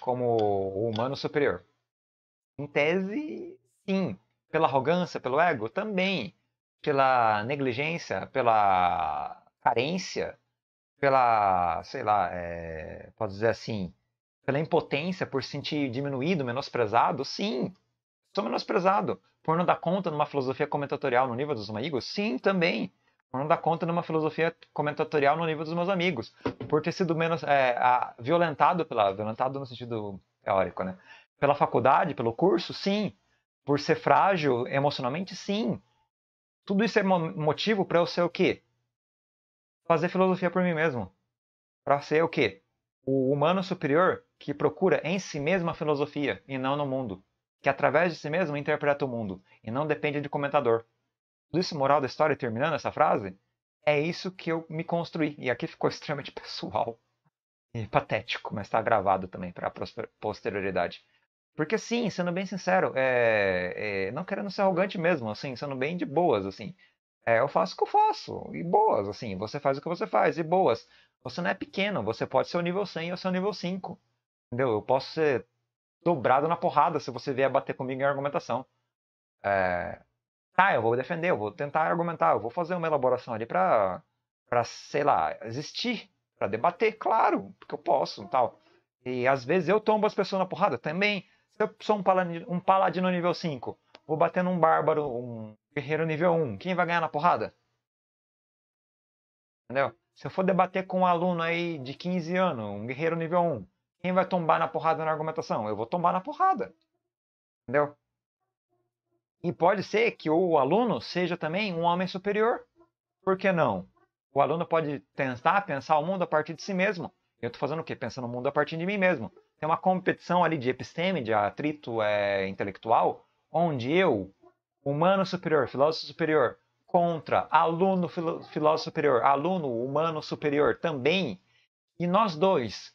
como humano superior. Em tese, sim. Pela arrogância, pelo ego, também. Pela negligência, pela carência, pela, sei lá, é, pode dizer assim, pela impotência, por se sentir diminuído, menosprezado? Sim, sou menosprezado. Por não dar conta numa filosofia comentatorial no nível dos amigos? Sim, também. Por não dar conta numa filosofia comentatorial no nível dos meus amigos. Por ter sido menos é, a, violentado pela. violentado no sentido teórico, né? Pela faculdade, pelo curso? Sim. Por ser frágil emocionalmente? Sim. Tudo isso é motivo para eu ser o quê? Fazer filosofia por mim mesmo. Para ser o quê? O humano superior que procura em si mesma a filosofia e não no mundo, que através de si mesmo interpreta o mundo e não depende de comentador. Tudo isso moral da história, terminando essa frase, é isso que eu me construí. E aqui ficou extremamente pessoal e patético, mas está gravado também para posterioridade. Porque sim, sendo bem sincero, é, é, não querendo ser arrogante mesmo, assim, sendo bem de boas, assim. É, eu faço o que eu faço, e boas, assim, você faz o que você faz, e boas. Você não é pequeno, você pode ser o nível 100 ou ser o nível 5. Entendeu? Eu posso ser dobrado na porrada se você vier bater comigo em argumentação. É... Tá, eu vou defender, eu vou tentar argumentar, eu vou fazer uma elaboração ali pra, pra sei lá, existir, pra debater, claro, porque eu posso tal. E às vezes eu tombo as pessoas na porrada também. Se eu sou um paladino, um paladino nível 5, vou bater num bárbaro, um guerreiro nível 1, quem vai ganhar na porrada? Entendeu? Se eu for debater com um aluno aí de 15 anos, um guerreiro nível 1, quem vai tombar na porrada na argumentação? Eu vou tombar na porrada. Entendeu? E pode ser que o aluno seja também um homem superior. Por que não? O aluno pode tentar pensar o mundo a partir de si mesmo. Eu estou fazendo o quê? Pensando o mundo a partir de mim mesmo. Tem uma competição ali de episteme, de atrito é, intelectual, onde eu, humano superior, filósofo superior, contra aluno filósofo superior, aluno humano superior também, e nós dois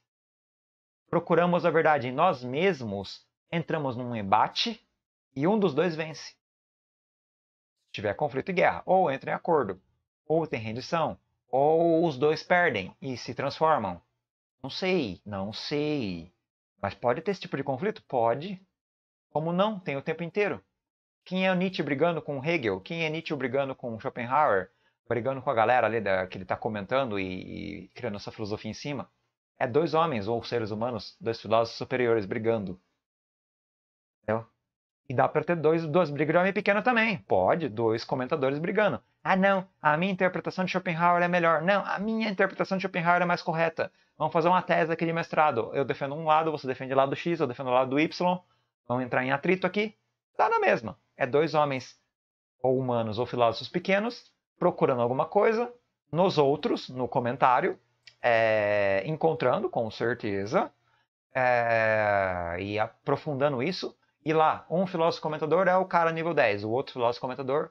procuramos a verdade em nós mesmos, entramos num embate e um dos dois vence. Se tiver conflito e guerra, ou entra em acordo, ou tem rendição, ou os dois perdem e se transformam. Não sei, não sei. Mas pode ter esse tipo de conflito? Pode. Como não? Tem o tempo inteiro. Quem é Nietzsche brigando com Hegel? Quem é Nietzsche brigando com Schopenhauer? Brigando com a galera ali da, que ele está comentando e, e criando essa filosofia em cima? é dois homens ou seres humanos, dois filósofos superiores brigando. Entendeu? E dá para ter dois, duas brigas de homem pequeno também. Pode, dois comentadores brigando. Ah, não, a minha interpretação de Schopenhauer é melhor. Não, a minha interpretação de Schopenhauer é mais correta. Vamos fazer uma tese aqui de mestrado. Eu defendo um lado, você defende o lado X, eu defendo o lado Y. Vamos entrar em atrito aqui. Dá na mesma. É dois homens, ou humanos, ou filósofos pequenos, procurando alguma coisa. Nos outros, no comentário, é, encontrando com certeza é, e aprofundando isso. E lá, um filósofo comentador é o cara nível 10, o outro filósofo comentador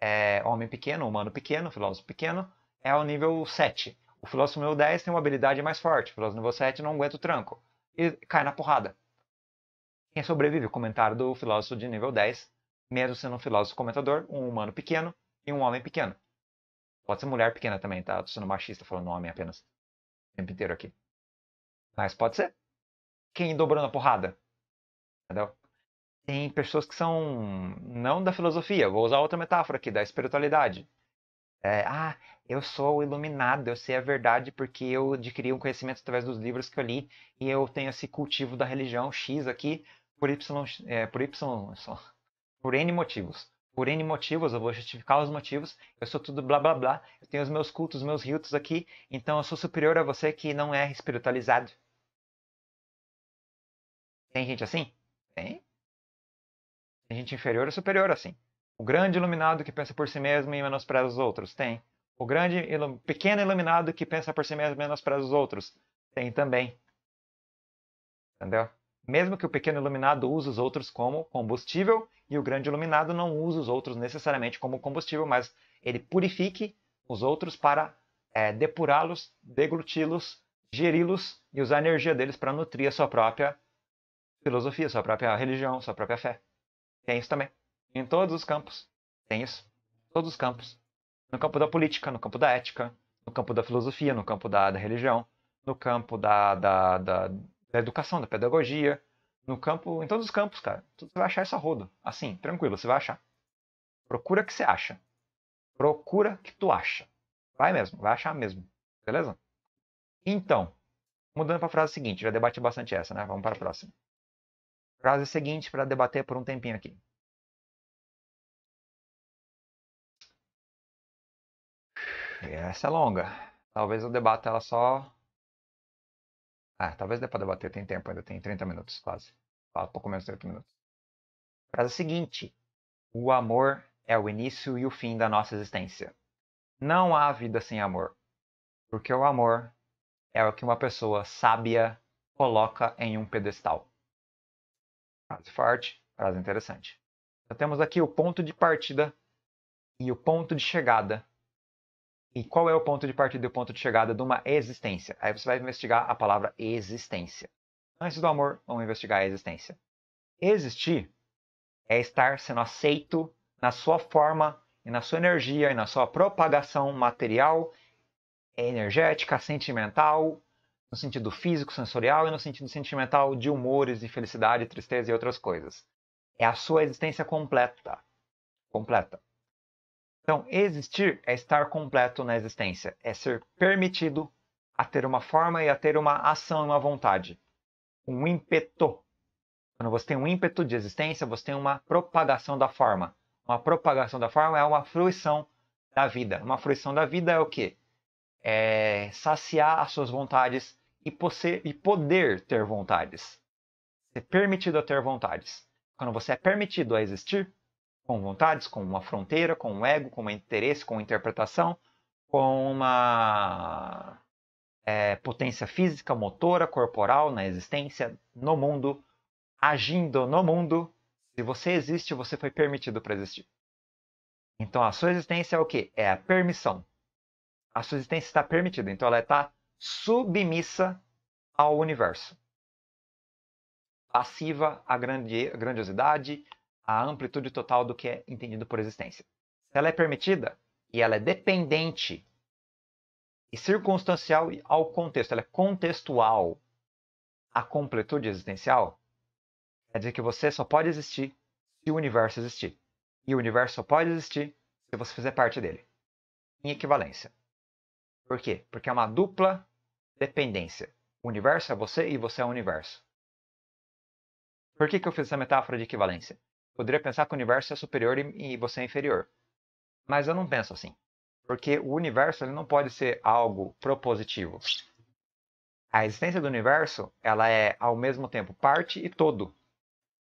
é homem pequeno, humano pequeno, filósofo pequeno, é o nível 7. O filósofo nível 10 tem uma habilidade mais forte, o filósofo nível 7 não aguenta o tranco e cai na porrada. Quem sobrevive? O comentário do filósofo de nível 10, mesmo sendo um filósofo comentador, um humano pequeno e um homem pequeno. Pode ser mulher pequena também, tá? Tô sendo machista falando homem apenas tempo inteiro aqui. Mas pode ser. Quem dobrou na porrada? Entendeu? Tem pessoas que são não da filosofia, vou usar outra metáfora aqui, da espiritualidade. É, ah, eu sou iluminado, eu sei a verdade porque eu adquiri um conhecimento através dos livros que eu li e eu tenho esse cultivo da religião X aqui por Y, é, por, y só, por N motivos por N motivos, eu vou justificar os motivos, eu sou tudo blá blá blá, eu tenho os meus cultos, meus ritos aqui, então eu sou superior a você que não é espiritualizado. Tem gente assim? Tem. Tem gente inferior ou superior assim. O grande iluminado que pensa por si mesmo e menospreza os outros? Tem. O grande, ilu... pequeno iluminado que pensa por si mesmo e menospreza os outros? Tem também. Entendeu? Mesmo que o pequeno iluminado use os outros como combustível e o grande iluminado não usa os outros necessariamente como combustível, mas ele purifique os outros para é, depurá-los, degluti-los, geri-los e usar a energia deles para nutrir a sua própria filosofia, sua própria religião, sua própria fé. Tem isso também. Em todos os campos. Tem isso. Todos os campos. No campo da política, no campo da ética, no campo da filosofia, no campo da, da religião, no campo da, da, da, da educação, da pedagogia, no campo, em todos os campos, cara. Você vai achar essa roda. Assim, tranquilo, você vai achar. Procura que você acha. Procura que tu acha. Vai mesmo, vai achar mesmo. Beleza? Então, mudando para a frase seguinte, já debati bastante essa, né? Vamos para a próxima. Frase seguinte para debater por um tempinho aqui. Essa é longa. Talvez eu debata ela só ah, talvez dê para debater, tem tempo ainda, tem 30 minutos quase. Fala pouco menos de 30 minutos. Frase seguinte: O amor é o início e o fim da nossa existência. Não há vida sem amor, porque o amor é o que uma pessoa sábia coloca em um pedestal. Frase forte, frase interessante. Então temos aqui o ponto de partida e o ponto de chegada e qual é o ponto de partida e o ponto de chegada de uma existência? Aí você vai investigar a palavra existência. Antes do amor, vamos investigar a existência. Existir é estar sendo aceito na sua forma e na sua energia e na sua propagação material, energética, sentimental, no sentido físico, sensorial e no sentido sentimental de humores, de felicidade, tristeza e outras coisas. É a sua existência completa. Completa. Então, existir é estar completo na existência, é ser permitido a ter uma forma e a ter uma ação e uma vontade, um ímpeto. Quando você tem um ímpeto de existência, você tem uma propagação da forma. Uma propagação da forma é uma fruição da vida. Uma fruição da vida é o quê? É saciar as suas vontades e, e poder ter vontades. Ser permitido a ter vontades. Quando você é permitido a existir, com vontades, com uma fronteira, com um ego, com um interesse, com interpretação, com uma é, potência física, motora, corporal na existência, no mundo, agindo no mundo. Se você existe, você foi permitido para existir. Então a sua existência é o quê? É a permissão. A sua existência está permitida, então ela está submissa ao universo. Passiva à grandiosidade, a amplitude total do que é entendido por existência. Se ela é permitida e ela é dependente e circunstancial ao contexto, ela é contextual à completude existencial, quer dizer que você só pode existir se o universo existir. E o universo só pode existir se você fizer parte dele. Em equivalência. Por quê? Porque é uma dupla dependência. O universo é você e você é o universo. Por que, que eu fiz essa metáfora de equivalência? poderia pensar que o universo é superior e, e você é inferior. Mas eu não penso assim. Porque o universo ele não pode ser algo propositivo. A existência do universo ela é ao mesmo tempo parte e todo.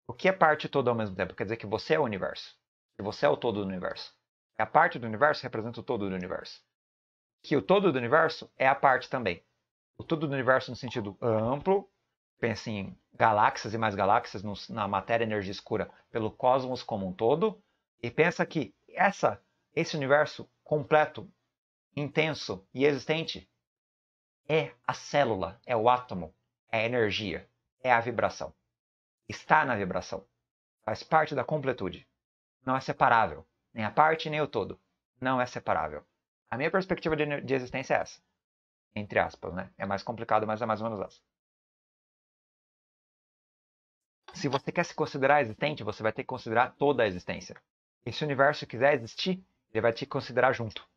O que é parte e todo ao mesmo tempo? Quer dizer que você é o universo. Que você é o todo do universo. A parte do universo representa o todo do universo. Que o todo do universo é a parte também. O todo do universo no sentido amplo pensa em galáxias e mais galáxias no, na matéria energia escura pelo cosmos como um todo e pensa que essa esse universo completo, intenso e existente é a célula, é o átomo, é a energia, é a vibração. Está na vibração. Faz parte da completude. Não é separável, nem a parte nem o todo. Não é separável. A minha perspectiva de, de existência é essa. Entre aspas, né? É mais complicado, mas é mais ou menos essa se você quer se considerar existente, você vai ter que considerar toda a existência. E se o universo quiser existir, ele vai te considerar junto.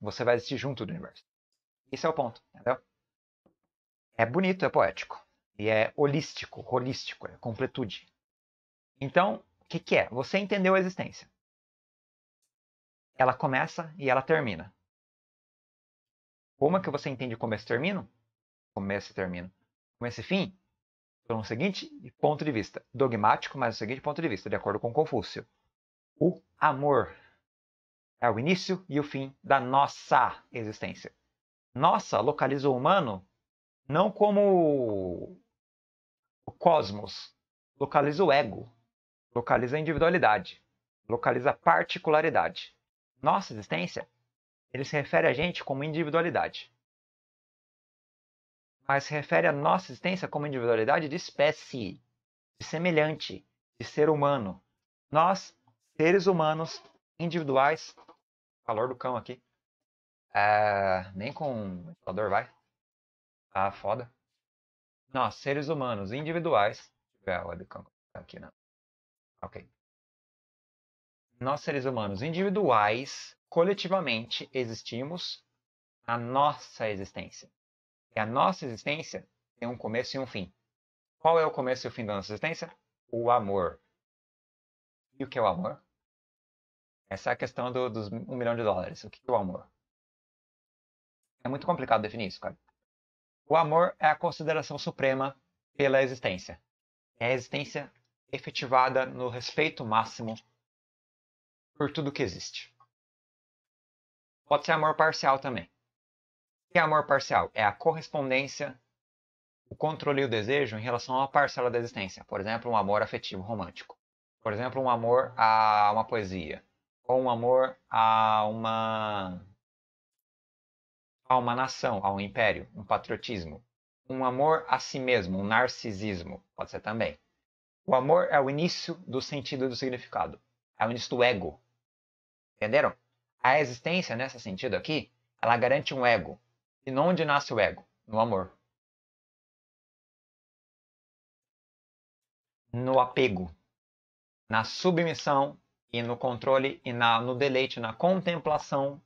Você vai existir junto do universo. Esse é o ponto, entendeu? É bonito, é poético. E é holístico, holístico, é completude. Então, o que, que é? Você entendeu a existência. Ela começa e ela termina. Como é que você entende começo e termino? Começo e termino. Começo e fim? pelo então, um seguinte ponto de vista, dogmático, mas o seguinte ponto de vista, de acordo com Confúcio. O amor é o início e o fim da nossa existência. Nossa localiza o humano não como o cosmos, localiza o ego, localiza a individualidade, localiza a particularidade. Nossa existência, ele se refere a gente como individualidade mas se refere à nossa existência como individualidade de espécie, de semelhante, de ser humano. Nós, seres humanos, individuais, calor do cão aqui. É, nem com ventilador vai. Ah, foda. Nós, seres humanos, individuais. Deixa eu ver a webcam tá aqui, não. Né? Ok. Nós, seres humanos individuais, coletivamente existimos a nossa existência que a nossa existência tem um começo e um fim. Qual é o começo e o fim da nossa existência? O amor. E o que é o amor? Essa é a questão do, dos um milhão de dólares. O que é o amor? É muito complicado definir isso, cara. O amor é a consideração suprema pela existência. É a existência efetivada no respeito máximo por tudo que existe. Pode ser amor parcial também que é amor parcial? É a correspondência, o controle e o desejo em relação a uma parcela da existência. Por exemplo, um amor afetivo romântico. Por exemplo, um amor a uma poesia. Ou um amor a uma a uma nação, a um império, um patriotismo. Um amor a si mesmo, um narcisismo, pode ser também. O amor é o início do sentido e do significado. É o início do ego. Entenderam? A existência, nesse sentido aqui, ela garante um ego. E não onde nasce o ego, no amor. No apego, na submissão e no controle e na, no deleite, na contemplação.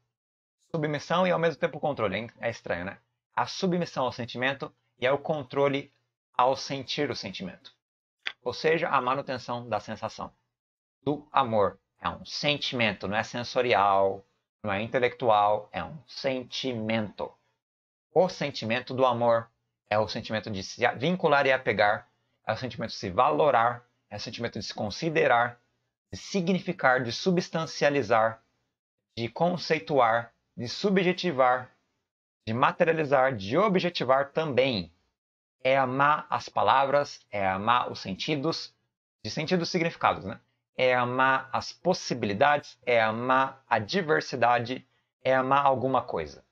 Submissão e ao mesmo tempo controle. Hein? É estranho, né? A submissão ao sentimento e ao controle ao sentir o sentimento. Ou seja, a manutenção da sensação. Do amor. É um sentimento, não é sensorial, não é intelectual, é um sentimento. O sentimento do amor é o sentimento de se vincular e apegar, é o sentimento de se valorar, é o sentimento de se considerar, de significar, de substancializar, de conceituar, de subjetivar, de materializar, de objetivar também. É amar as palavras, é amar os sentidos, de sentidos significados, né? É amar as possibilidades, é amar a diversidade, é amar alguma coisa.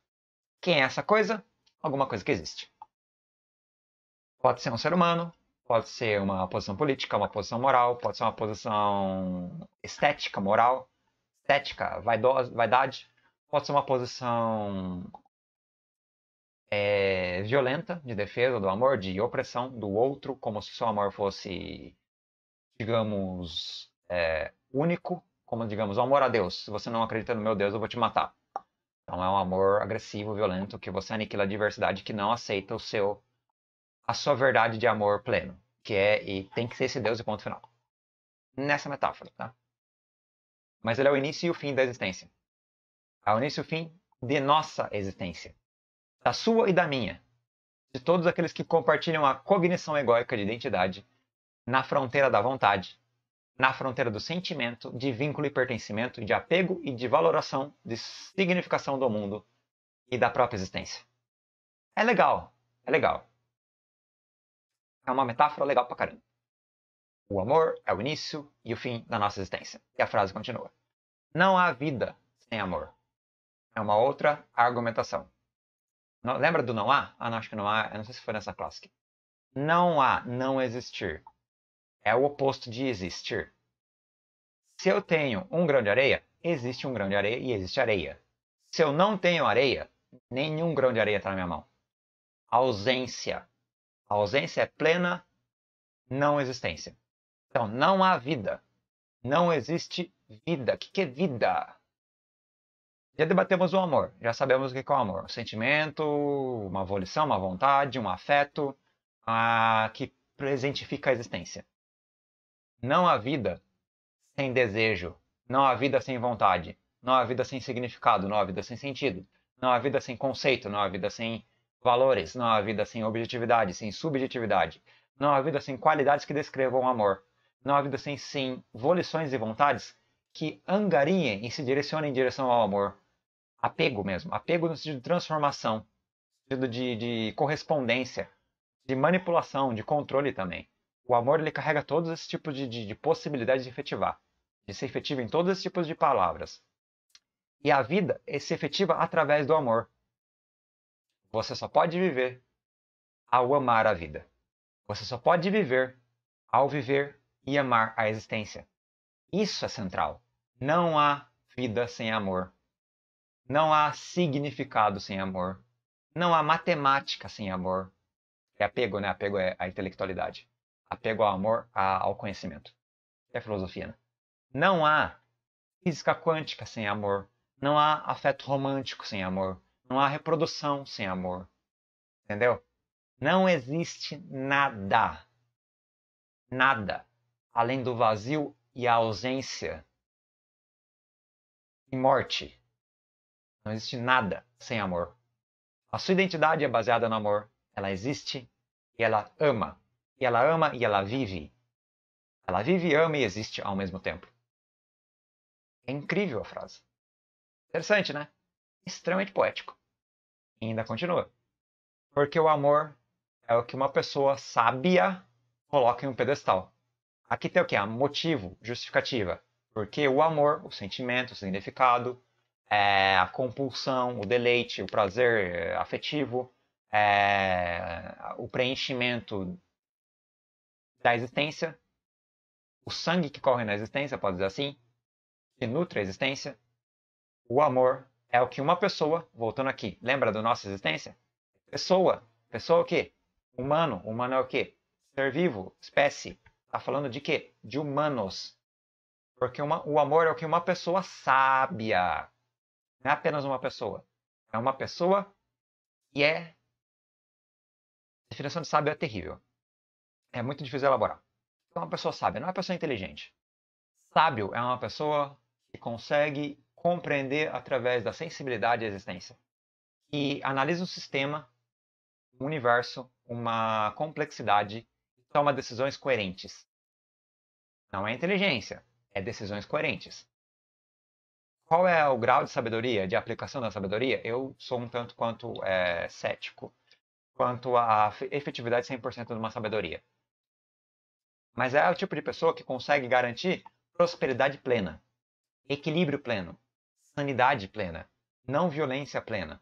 Quem é essa coisa? alguma coisa que existe. Pode ser um ser humano, pode ser uma posição política, uma posição moral, pode ser uma posição estética, moral, estética, vaidade, pode ser uma posição é, violenta, de defesa do amor, de opressão do outro, como se o seu amor fosse, digamos, é, único, como digamos, o amor a Deus. Se você não acredita no meu Deus, eu vou te matar. Então é um amor agressivo, violento, que você aniquila a diversidade que não aceita o seu a sua verdade de amor pleno, que é e tem que ser esse Deus e ponto final. Nessa metáfora, tá? Mas ele é o início e o fim da existência. É o início e o fim de nossa existência, da sua e da minha, de todos aqueles que compartilham a cognição egóica de identidade na fronteira da vontade na fronteira do sentimento, de vínculo e pertencimento, de apego e de valoração, de significação do mundo e da própria existência. É legal, é legal. É uma metáfora legal pra caramba. O amor é o início e o fim da nossa existência. E a frase continua. Não há vida sem amor. É uma outra argumentação. Não, lembra do não há? Ah, não, acho que não há. Eu não sei se foi nessa classe. Aqui. Não há não existir. É o oposto de existir. Se eu tenho um grão de areia, existe um grão de areia e existe areia. Se eu não tenho areia, nenhum grão de areia está na minha mão. Ausência. A ausência é plena não existência. Então, não há vida. Não existe vida. O que é vida? Já debatemos o amor, já sabemos o que é o amor. Um sentimento, uma volição, uma vontade, um afeto ah, que presentifica a existência. Não há vida sem desejo, não há vida sem vontade, não há vida sem significado, não há vida sem sentido, não há vida sem conceito, não há vida sem valores, não há vida sem objetividade, sem subjetividade, não há vida sem qualidades que descrevam o amor, não há vida sem sim, volições e vontades que angariem e se direcionem em direção ao amor. Apego mesmo, apego no sentido de transformação, no sentido de, de correspondência, de manipulação, de controle também o amor ele carrega todos esses tipos de, de, de possibilidades de efetivar, de ser efetiva em todos esses tipos de palavras. E a vida é se efetiva através do amor. Você só pode viver ao amar a vida. Você só pode viver ao viver e amar a existência. Isso é central. Não há vida sem amor. Não há significado sem amor. Não há matemática sem amor. É apego, né? Apego é a intelectualidade apego ao amor, ao conhecimento. É a filosofia, né? Não há física quântica sem amor. Não há afeto romântico sem amor. Não há reprodução sem amor. Entendeu? Não existe nada, nada, além do vazio e a ausência e morte. Não existe nada sem amor. A sua identidade é baseada no amor. Ela existe e ela ama. E ela ama e ela vive. Ela vive, ama e existe ao mesmo tempo. É incrível a frase. Interessante, né? Extremamente poético. E ainda continua. Porque o amor é o que uma pessoa sábia coloca em um pedestal. Aqui tem o quê? A Motivo, justificativa. Porque o amor, o sentimento, o significado, é a compulsão, o deleite, o prazer é, afetivo, é o preenchimento da existência, o sangue que corre na existência, pode dizer assim, que nutre a existência, o amor é o que uma pessoa, voltando aqui, lembra da nossa existência? Pessoa. Pessoa é o quê? Humano. Humano é o quê? Ser vivo, espécie. Está falando de quê? De humanos. Porque uma, o amor é o que uma pessoa sábia. Não é apenas uma pessoa. É uma pessoa que é. A definição de sábio é terrível é muito difícil elaborar. Então, uma pessoa sábia, não é uma pessoa inteligente. Sábio é uma pessoa que consegue compreender através da sensibilidade e existência e analisa um sistema, um universo, uma complexidade e toma decisões coerentes. Não é inteligência, é decisões coerentes. Qual é o grau de sabedoria, de aplicação da sabedoria? Eu sou um tanto quanto é, cético quanto à efetividade 100% de uma sabedoria mas é o tipo de pessoa que consegue garantir prosperidade plena, equilíbrio pleno, sanidade plena, não violência plena,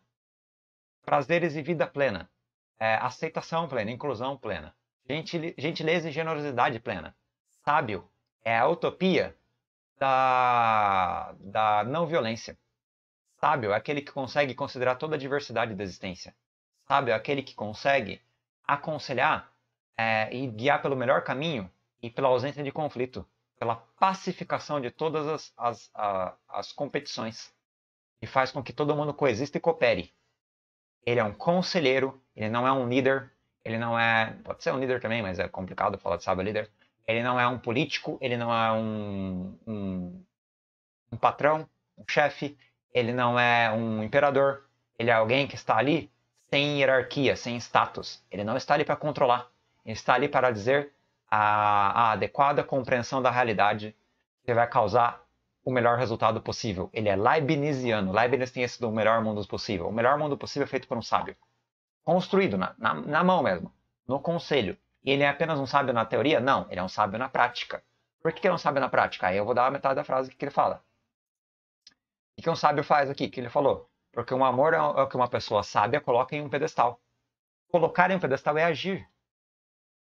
prazeres e vida plena, é, aceitação plena, inclusão plena, gentileza e generosidade plena, sábio, é a utopia da, da não violência. Sábio é aquele que consegue considerar toda a diversidade da existência. Sábio é aquele que consegue aconselhar é, e guiar pelo melhor caminho e pela ausência de conflito, pela pacificação de todas as, as, a, as competições, e faz com que todo mundo coexista e coopere. Ele é um conselheiro, ele não é um líder, ele não é. Pode ser um líder também, mas é complicado falar de sábio líder. Ele não é um político, ele não é um, um, um patrão, um chefe, ele não é um imperador, ele é alguém que está ali sem hierarquia, sem status. Ele não está ali para controlar, ele está ali para dizer a, a adequada compreensão da realidade que vai causar o melhor resultado possível. Ele é Leibniziano. Leibniz tem esse do melhor mundo possível. O melhor mundo possível é feito por um sábio. Construído na, na, na mão mesmo, no conselho. E ele é apenas um sábio na teoria? Não, ele é um sábio na prática. Por que ele é um sábio na prática? Aí eu vou dar a metade da frase que ele fala. O que um sábio faz aqui? que ele falou? Porque um amor é, é o que uma pessoa sábia coloca em um pedestal. Colocar em um pedestal é agir.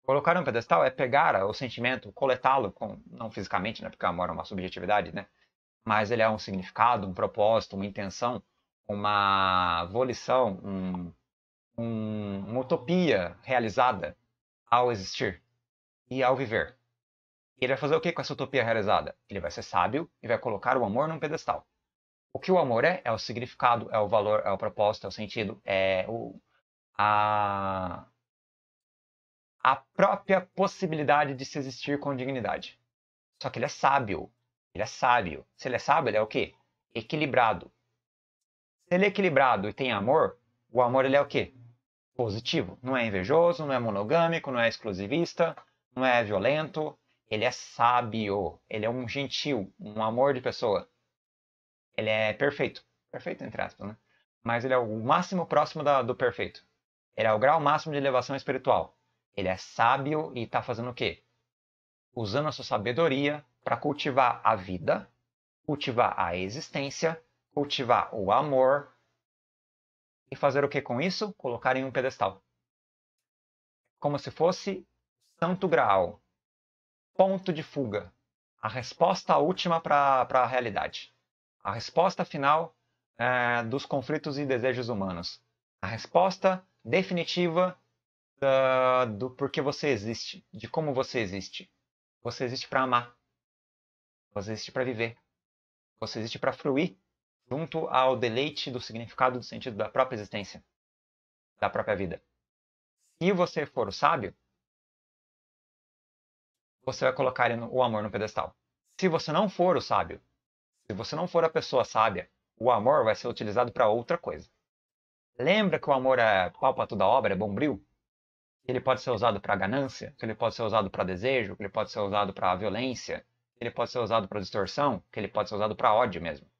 Colocar um pedestal é pegar o sentimento, coletá-lo, não fisicamente, né? Porque o amor é uma subjetividade, né? Mas ele é um significado, um propósito, uma intenção, uma volição, um, um, uma utopia realizada ao existir e ao viver. E ele vai fazer o que com essa utopia realizada? Ele vai ser sábio e vai colocar o amor num pedestal. O que o amor é? É o significado, é o valor, é o propósito, é o sentido, é o, a, a própria possibilidade de se existir com dignidade. Só que ele é sábio. Ele é sábio. Se ele é sábio, ele é o quê? Equilibrado. Se ele é equilibrado e tem amor, o amor ele é o quê? Positivo. Não é invejoso, não é monogâmico, não é exclusivista, não é violento. Ele é sábio. Ele é um gentil, um amor de pessoa. Ele é perfeito. Perfeito, entre aspas, né? Mas ele é o máximo próximo da, do perfeito. Ele é o grau máximo de elevação espiritual. Ele é sábio e está fazendo o quê? Usando a sua sabedoria para cultivar a vida, cultivar a existência, cultivar o amor e fazer o que com isso? Colocar em um pedestal. Como se fosse santo graal, ponto de fuga, a resposta última para a realidade, a resposta final é, dos conflitos e desejos humanos, a resposta definitiva da, do porquê você existe, de como você existe. Você existe para amar. Você existe para viver. Você existe para fruir junto ao deleite do significado do sentido da própria existência, da própria vida. Se você for o sábio, você vai colocar o amor no pedestal. Se você não for o sábio, se você não for a pessoa sábia, o amor vai ser utilizado para outra coisa. Lembra que o amor é palpa toda obra, é bombril? ele pode ser usado para ganância, que ele pode ser usado para desejo, que ele pode ser usado para violência, que ele pode ser usado para distorção, que ele pode ser usado para ódio mesmo.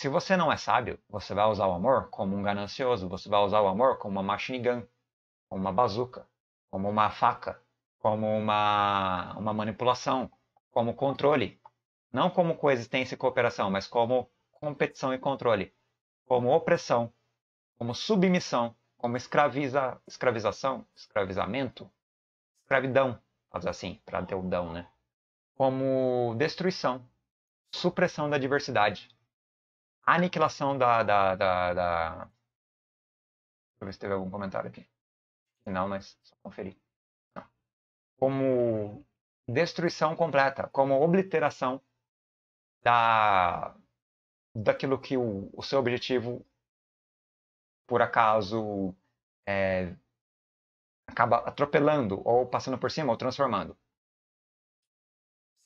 Se você não é sábio, você vai usar o amor como um ganancioso, você vai usar o amor como uma machine gun, como uma bazuca, como uma faca, como uma, uma manipulação, como controle. Não como coexistência e cooperação, mas como competição e controle, como opressão, como submissão, como escraviza, escravização, escravizamento, escravidão, assim, para ter o dão, né? Como destruição, supressão da diversidade, aniquilação da, da, da, da... Deixa eu ver se teve algum comentário aqui. Se não, mas só conferir. Como destruição completa, como obliteração da daquilo que o, o seu objetivo por acaso é, acaba atropelando ou passando por cima ou transformando.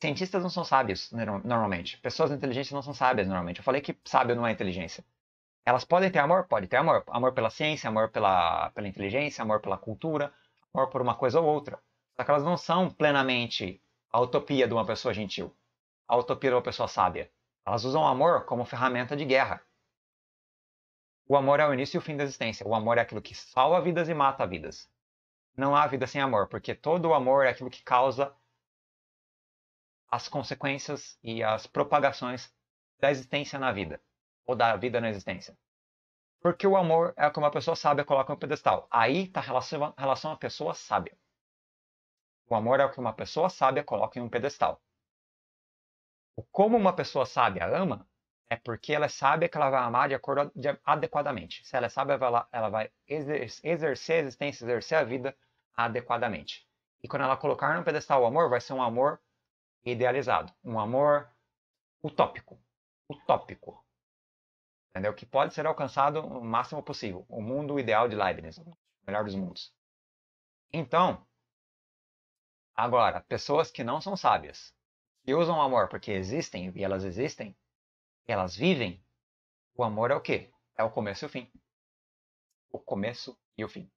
Cientistas não são sábios né, normalmente. Pessoas inteligentes não são sábias normalmente. Eu falei que sábio não é inteligência. Elas podem ter amor? Pode ter amor. Amor pela ciência, amor pela, pela inteligência, amor pela cultura, amor por uma coisa ou outra. Só que elas não são plenamente a utopia de uma pessoa gentil, a utopia de uma pessoa sábia. Elas usam o amor como ferramenta de guerra. O amor é o início e o fim da existência. O amor é aquilo que salva vidas e mata vidas. Não há vida sem amor, porque todo o amor é aquilo que causa as consequências e as propagações da existência na vida, ou da vida na existência. Porque o amor é o que uma pessoa sábia coloca no pedestal. Aí está a relação, relação à pessoa sábia. O amor é o que uma pessoa sábia coloca em um pedestal. O como uma pessoa sábia ama é porque ela é sabe que ela vai amar de acordo de, adequadamente. Se ela é sabe, ela, ela vai exercer a existência, exercer a vida adequadamente. E quando ela colocar no pedestal o amor, vai ser um amor idealizado, um amor utópico, utópico, entendeu? Que pode ser alcançado o máximo possível, o mundo ideal de Leibniz, o melhor dos mundos. Então, agora, pessoas que não são sábias, que usam o amor porque existem e elas existem, elas vivem, o amor é o quê? É o começo e o fim. O começo e o fim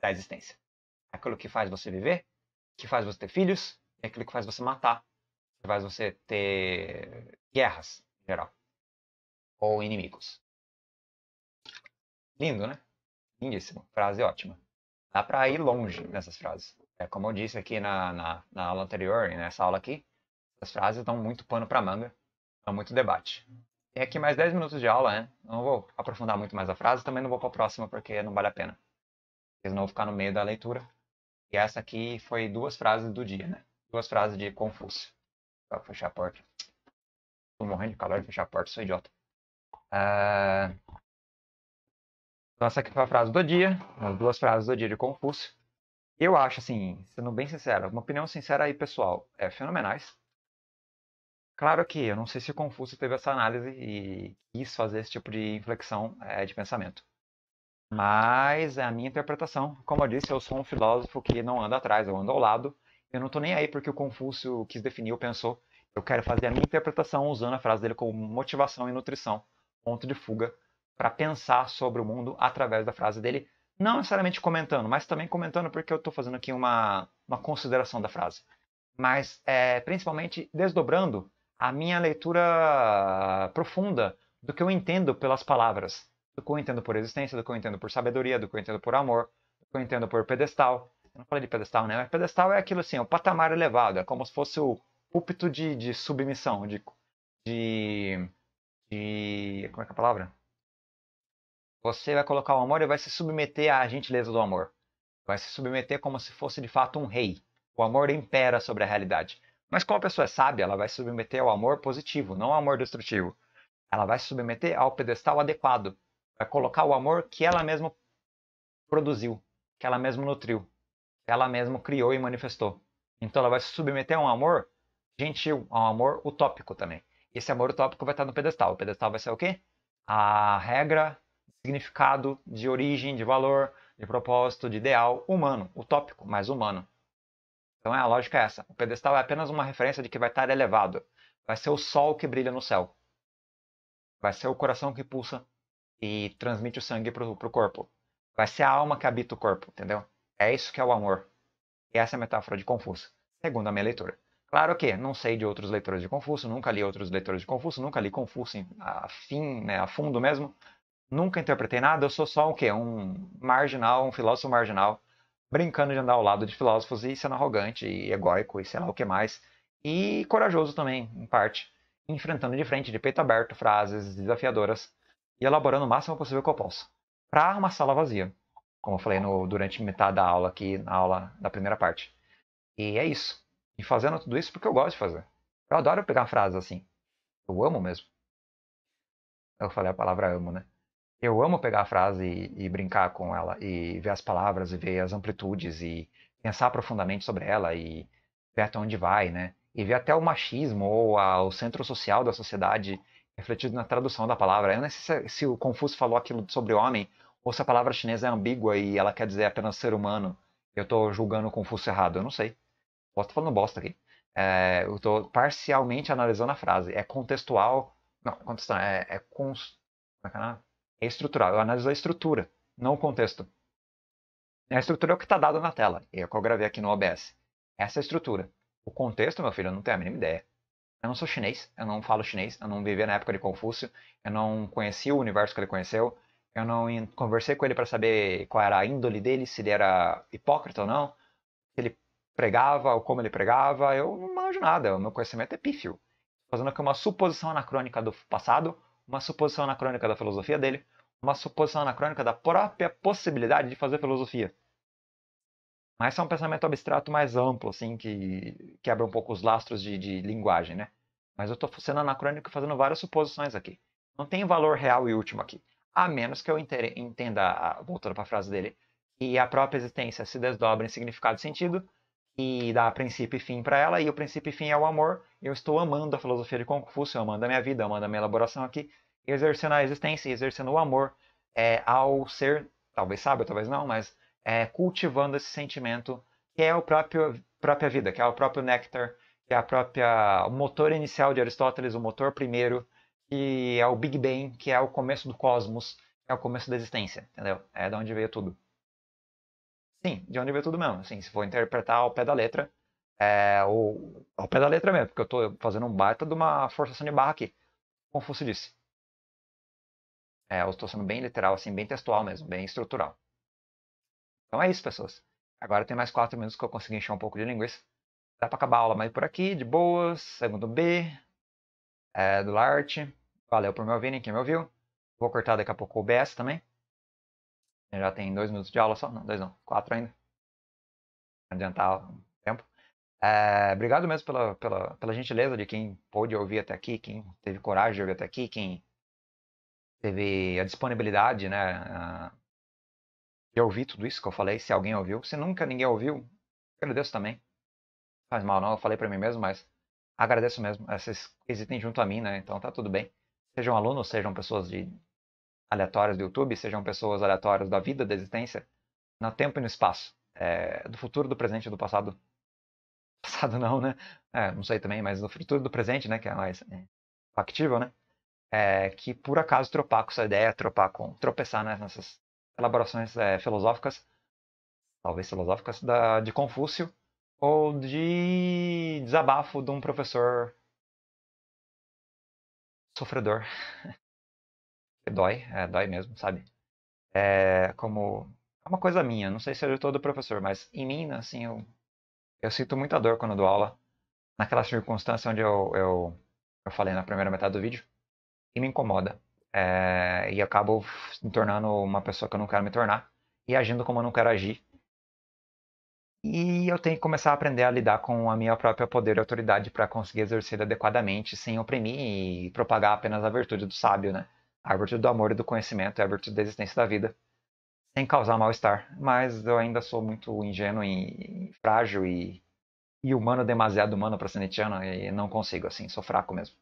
da existência. Aquilo que faz você viver, que faz você ter filhos, é aquilo que faz você matar, que faz você ter guerras, em geral, ou inimigos. Lindo, né? Lindíssimo. Frase ótima. Dá pra ir longe nessas frases. É como eu disse aqui na, na, na aula anterior, nessa aula aqui, as frases dão muito pano pra manga é muito debate. Tem aqui mais 10 minutos de aula, né? Não vou aprofundar muito mais a frase, também não vou para a próxima, porque não vale a pena. Porque senão vou ficar no meio da leitura. E essa aqui foi duas frases do dia, né? Duas frases de Confúcio. Vou fechar a porta. Tô morrendo de calor de fechar a porta, sou idiota. Uh... Então, essa aqui foi a frase do dia, as duas frases do dia de Confúcio. Eu acho, assim, sendo bem sincero, uma opinião sincera aí, pessoal, é fenomenais. Claro que eu não sei se Confúcio teve essa análise e quis fazer esse tipo de inflexão é, de pensamento. Mas é a minha interpretação. Como eu disse, eu sou um filósofo que não anda atrás, eu ando ao lado. Eu não estou nem aí porque o Confúcio quis definir ou pensou. Eu quero fazer a minha interpretação usando a frase dele como motivação e nutrição, ponto de fuga, para pensar sobre o mundo através da frase dele. Não necessariamente comentando, mas também comentando porque eu estou fazendo aqui uma, uma consideração da frase. Mas é, principalmente desdobrando a minha leitura profunda do que eu entendo pelas palavras, do que eu entendo por existência, do que eu entendo por sabedoria, do que eu entendo por amor, do que eu entendo por pedestal. Eu não falei de pedestal, né? Mas pedestal é aquilo assim, é o patamar elevado, é como se fosse o púlpito de, de submissão, de, de, de. Como é que é a palavra? Você vai colocar o amor e vai se submeter à gentileza do amor. Vai se submeter como se fosse de fato um rei. O amor impera sobre a realidade. Mas como a pessoa é sábia, ela vai se submeter ao amor positivo, não ao amor destrutivo. Ela vai se submeter ao pedestal adequado. Vai colocar o amor que ela mesma produziu, que ela mesma nutriu, que ela mesma criou e manifestou. Então ela vai se submeter a um amor gentil, a um amor utópico também. Esse amor utópico vai estar no pedestal. O pedestal vai ser o quê? A regra, significado de origem, de valor, de propósito, de ideal humano, utópico, mas humano. Então é, a lógica é essa. O pedestal é apenas uma referência de que vai estar elevado. Vai ser o sol que brilha no céu. Vai ser o coração que pulsa e transmite o sangue para o corpo. Vai ser a alma que habita o corpo, entendeu? É isso que é o amor. E essa é a metáfora de Confúcio, segundo a minha leitura. Claro que não sei de outros leitores de Confúcio, nunca li outros leitores de Confúcio, nunca li Confúcio a fim, né, a fundo mesmo. Nunca interpretei nada, eu sou só o quê? Um marginal, um filósofo marginal brincando de andar ao lado de filósofos e sendo arrogante e egóico e sei lá o que mais. E corajoso também, em parte, enfrentando de frente, de peito aberto, frases desafiadoras e elaborando o máximo possível que eu posso. Para uma sala vazia, como eu falei no, durante metade da aula aqui, na aula da primeira parte. E é isso. E fazendo tudo isso porque eu gosto de fazer. Eu adoro pegar frases assim. Eu amo mesmo. Eu falei a palavra amo, né? eu amo pegar a frase e, e, brincar com ela, e ver as palavras, e ver as amplitudes, e pensar profundamente sobre ela, e ver até onde vai, né? E ver até o machismo ou a, o centro social da sociedade refletido na tradução da palavra. Eu não sei se, se o Confúcio falou aquilo sobre homem, ou se a palavra chinesa é ambígua e ela quer dizer apenas ser humano. Eu estou julgando o Confúcio errado, eu não sei. Posso estar falando bosta aqui. É, eu estou parcialmente analisando a frase. É contextual. Não, contextual, é, é, cons... é, é é estrutural. Eu analiso a estrutura, não o contexto. A estrutura é o que está dado na tela, é o que eu gravei aqui no OBS. Essa é a estrutura. O contexto, meu filho, eu não tenho a mínima ideia. Eu não sou chinês, eu não falo chinês, eu não vivi na época de Confúcio, eu não conheci o universo que ele conheceu, eu não conversei com ele para saber qual era a índole dele, se ele era hipócrita ou não, se ele pregava ou como ele pregava, eu não manjo nada, o meu conhecimento é pífio. Fazendo aqui uma suposição anacrônica do passado, uma suposição anacrônica da filosofia dele, uma suposição anacrônica da própria possibilidade de fazer filosofia. Mas é um pensamento abstrato mais amplo, assim, que quebra um pouco os lastros de, de linguagem, né? Mas eu estou sendo anacrônico fazendo várias suposições aqui. Não tem valor real e último aqui. A menos que eu entenda, voltando para a frase dele, que a própria existência se desdobra em significado e sentido, que dá princípio e fim para ela, e o princípio e fim é o amor. Eu estou amando a filosofia de Confúcio, amando a minha vida, amando a minha elaboração aqui, exercendo a existência, exercendo o amor é, ao ser, talvez sábio, talvez não, mas é, cultivando esse sentimento que é a próprio, própria vida, que é o próprio néctar, que é a própria, o motor inicial de Aristóteles, o motor primeiro, que é o Big Bang, que é o começo do cosmos, é o começo da existência, entendeu? É de onde veio tudo. Sim, de onde veio tudo mesmo. Assim, se for interpretar ao pé da letra, é, o, ao pé da letra mesmo, porque eu estou fazendo um baita de uma forçação de barra aqui. confuso disse. É, eu estou sendo bem literal, assim, bem textual mesmo, bem estrutural. Então é isso, pessoas. Agora tem mais quatro minutos que eu consegui encher um pouco de linguiça. Dá para acabar a aula mais por aqui, de boas. Segundo B, é, do Larte. Valeu por me ouvirem, quem me ouviu. Vou cortar daqui a pouco o BS também. Já tem dois minutos de aula só? Não, dois não. Quatro ainda. Adiantar o tempo. É, obrigado mesmo pela, pela, pela gentileza de quem pôde ouvir até aqui, quem teve coragem de ouvir até aqui, quem teve a disponibilidade, né? De ouvir tudo isso que eu falei, se alguém ouviu. Se nunca ninguém ouviu, agradeço também. Faz mal não, eu falei para mim mesmo, mas agradeço mesmo. Vocês existem junto a mim, né? Então tá tudo bem. Sejam alunos, sejam pessoas de aleatórios do YouTube, sejam pessoas aleatórias da vida, da existência, no tempo e no espaço, é, do futuro, do presente e do passado. Passado não, né? É, não sei também, mas do futuro, do presente, né? Que é mais é, factível, né? É, que por acaso tropar com essa ideia, tropar com, tropeçar né, nessas elaborações é, filosóficas, talvez filosóficas, da, de Confúcio ou de desabafo de um professor sofredor dói, é, dói mesmo, sabe? É como é uma coisa minha, não sei se é de todo professor, mas em mim, né, assim, eu, eu sinto muita dor quando dou aula. Naquela circunstância onde eu, eu, eu falei na primeira metade do vídeo, e me incomoda. É, e acabo me tornando uma pessoa que eu não quero me tornar e agindo como eu não quero agir. E eu tenho que começar a aprender a lidar com a minha própria poder e autoridade para conseguir exercer adequadamente, sem oprimir e propagar apenas a virtude do sábio, né? árbitro do amor e do conhecimento, é árbitro da existência da vida, sem causar mal-estar. Mas eu ainda sou muito ingênuo e frágil e, e humano, demasiado humano para ser Nietzscheano, e não consigo, assim, sou fraco mesmo.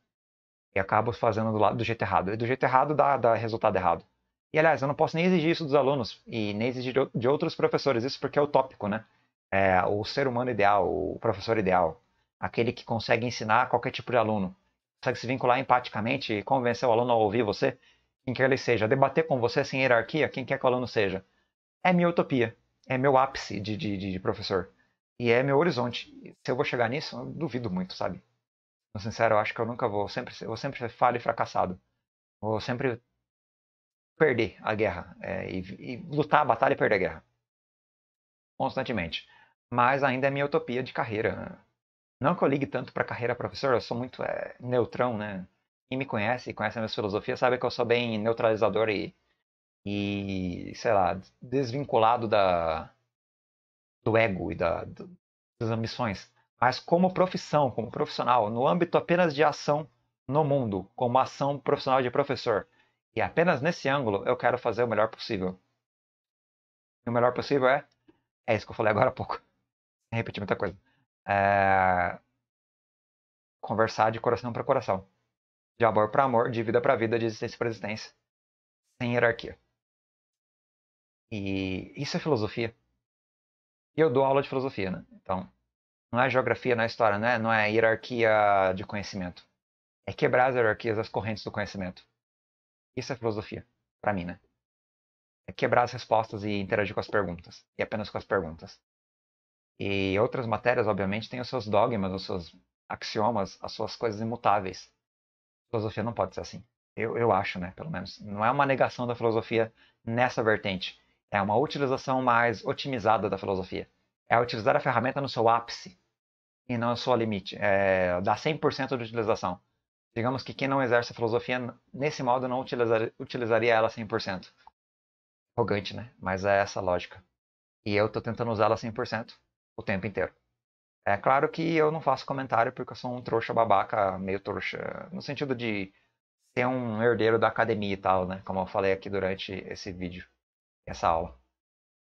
E acabo fazendo do, lado, do jeito errado. E do jeito errado dá, dá resultado errado. E aliás, eu não posso nem exigir isso dos alunos e nem exigir de outros professores, isso porque é utópico, né? É, o ser humano ideal, o professor ideal, aquele que consegue ensinar qualquer tipo de aluno consegue se vincular empaticamente e convencer o aluno a ouvir você, quem quer ele seja, debater com você sem hierarquia, quem quer que o aluno seja. É minha utopia, é meu ápice de, de, de professor. E é meu horizonte. Se eu vou chegar nisso, eu duvido muito, sabe? No sincero, eu acho que eu nunca vou. Sempre, vou sempre falho e fracassado. Vou sempre perder a guerra. É, e, e lutar a batalha e perder a guerra. Constantemente. Mas ainda é minha utopia de carreira não que eu ligue tanto para a carreira professor, eu sou muito é, neutrão, né? Quem me conhece, conhece a minha filosofia, sabe que eu sou bem neutralizador e, e sei lá, desvinculado da, do ego e da, do, das ambições. Mas como profissão, como profissional, no âmbito apenas de ação no mundo, como ação profissional de professor. E apenas nesse ângulo eu quero fazer o melhor possível. E o melhor possível é. É isso que eu falei agora há pouco. Repetir muita coisa é, conversar de coração para coração, de amor para amor, de vida para vida, de existência para existência, sem hierarquia. E isso é filosofia. E eu dou aula de filosofia, né? Então, não é geografia, não é história, não é, não é hierarquia de conhecimento. É quebrar as hierarquias, as correntes do conhecimento. Isso é filosofia, para mim, né? É quebrar as respostas e interagir com as perguntas. E apenas com as perguntas. E outras matérias, obviamente, têm os seus dogmas, os seus axiomas, as suas coisas imutáveis. A filosofia não pode ser assim. Eu, eu acho, né? Pelo menos. Não é uma negação da filosofia nessa vertente. É uma utilização mais otimizada da filosofia. É utilizar a ferramenta no seu ápice e não no seu limite. É, dá 100% de utilização. Digamos que quem não exerce a filosofia nesse modo não utilizar, utilizaria ela 100%. Arrogante, né? Mas é essa a lógica. E eu estou tentando usá-la 100% o tempo inteiro. É claro que eu não faço comentário porque eu sou um trouxa babaca, meio trouxa, no sentido de ser um herdeiro da academia e tal, né? Como eu falei aqui durante esse vídeo, essa aula.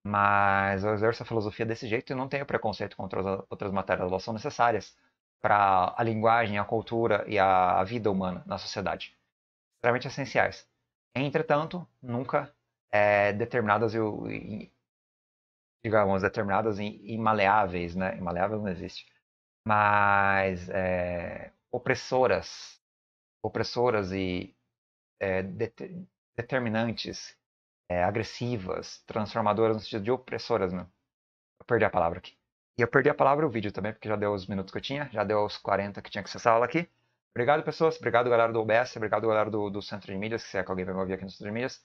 Mas eu exerço a filosofia desse jeito e não tenho preconceito contra as outras matérias, elas são necessárias para a linguagem, a cultura e a vida humana na sociedade. Extremamente essenciais. Entretanto, nunca é, determinadas e, digamos, determinadas e maleáveis né? Imaleável não existe. Mas é, opressoras, opressoras e é, de, determinantes, é, agressivas, transformadoras no sentido de opressoras, né? Eu perdi a palavra aqui. E eu perdi a palavra o vídeo também, porque já deu os minutos que eu tinha, já deu os 40 que tinha que ser essa aula aqui. Obrigado, pessoas. Obrigado, galera do OBS. Obrigado, galera do, do Centro de Mídias, se é que alguém vai me ouvir aqui no Centro de Mídias.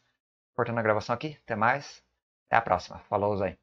Cortando a gravação aqui. Até mais. Até a próxima. Falou aí.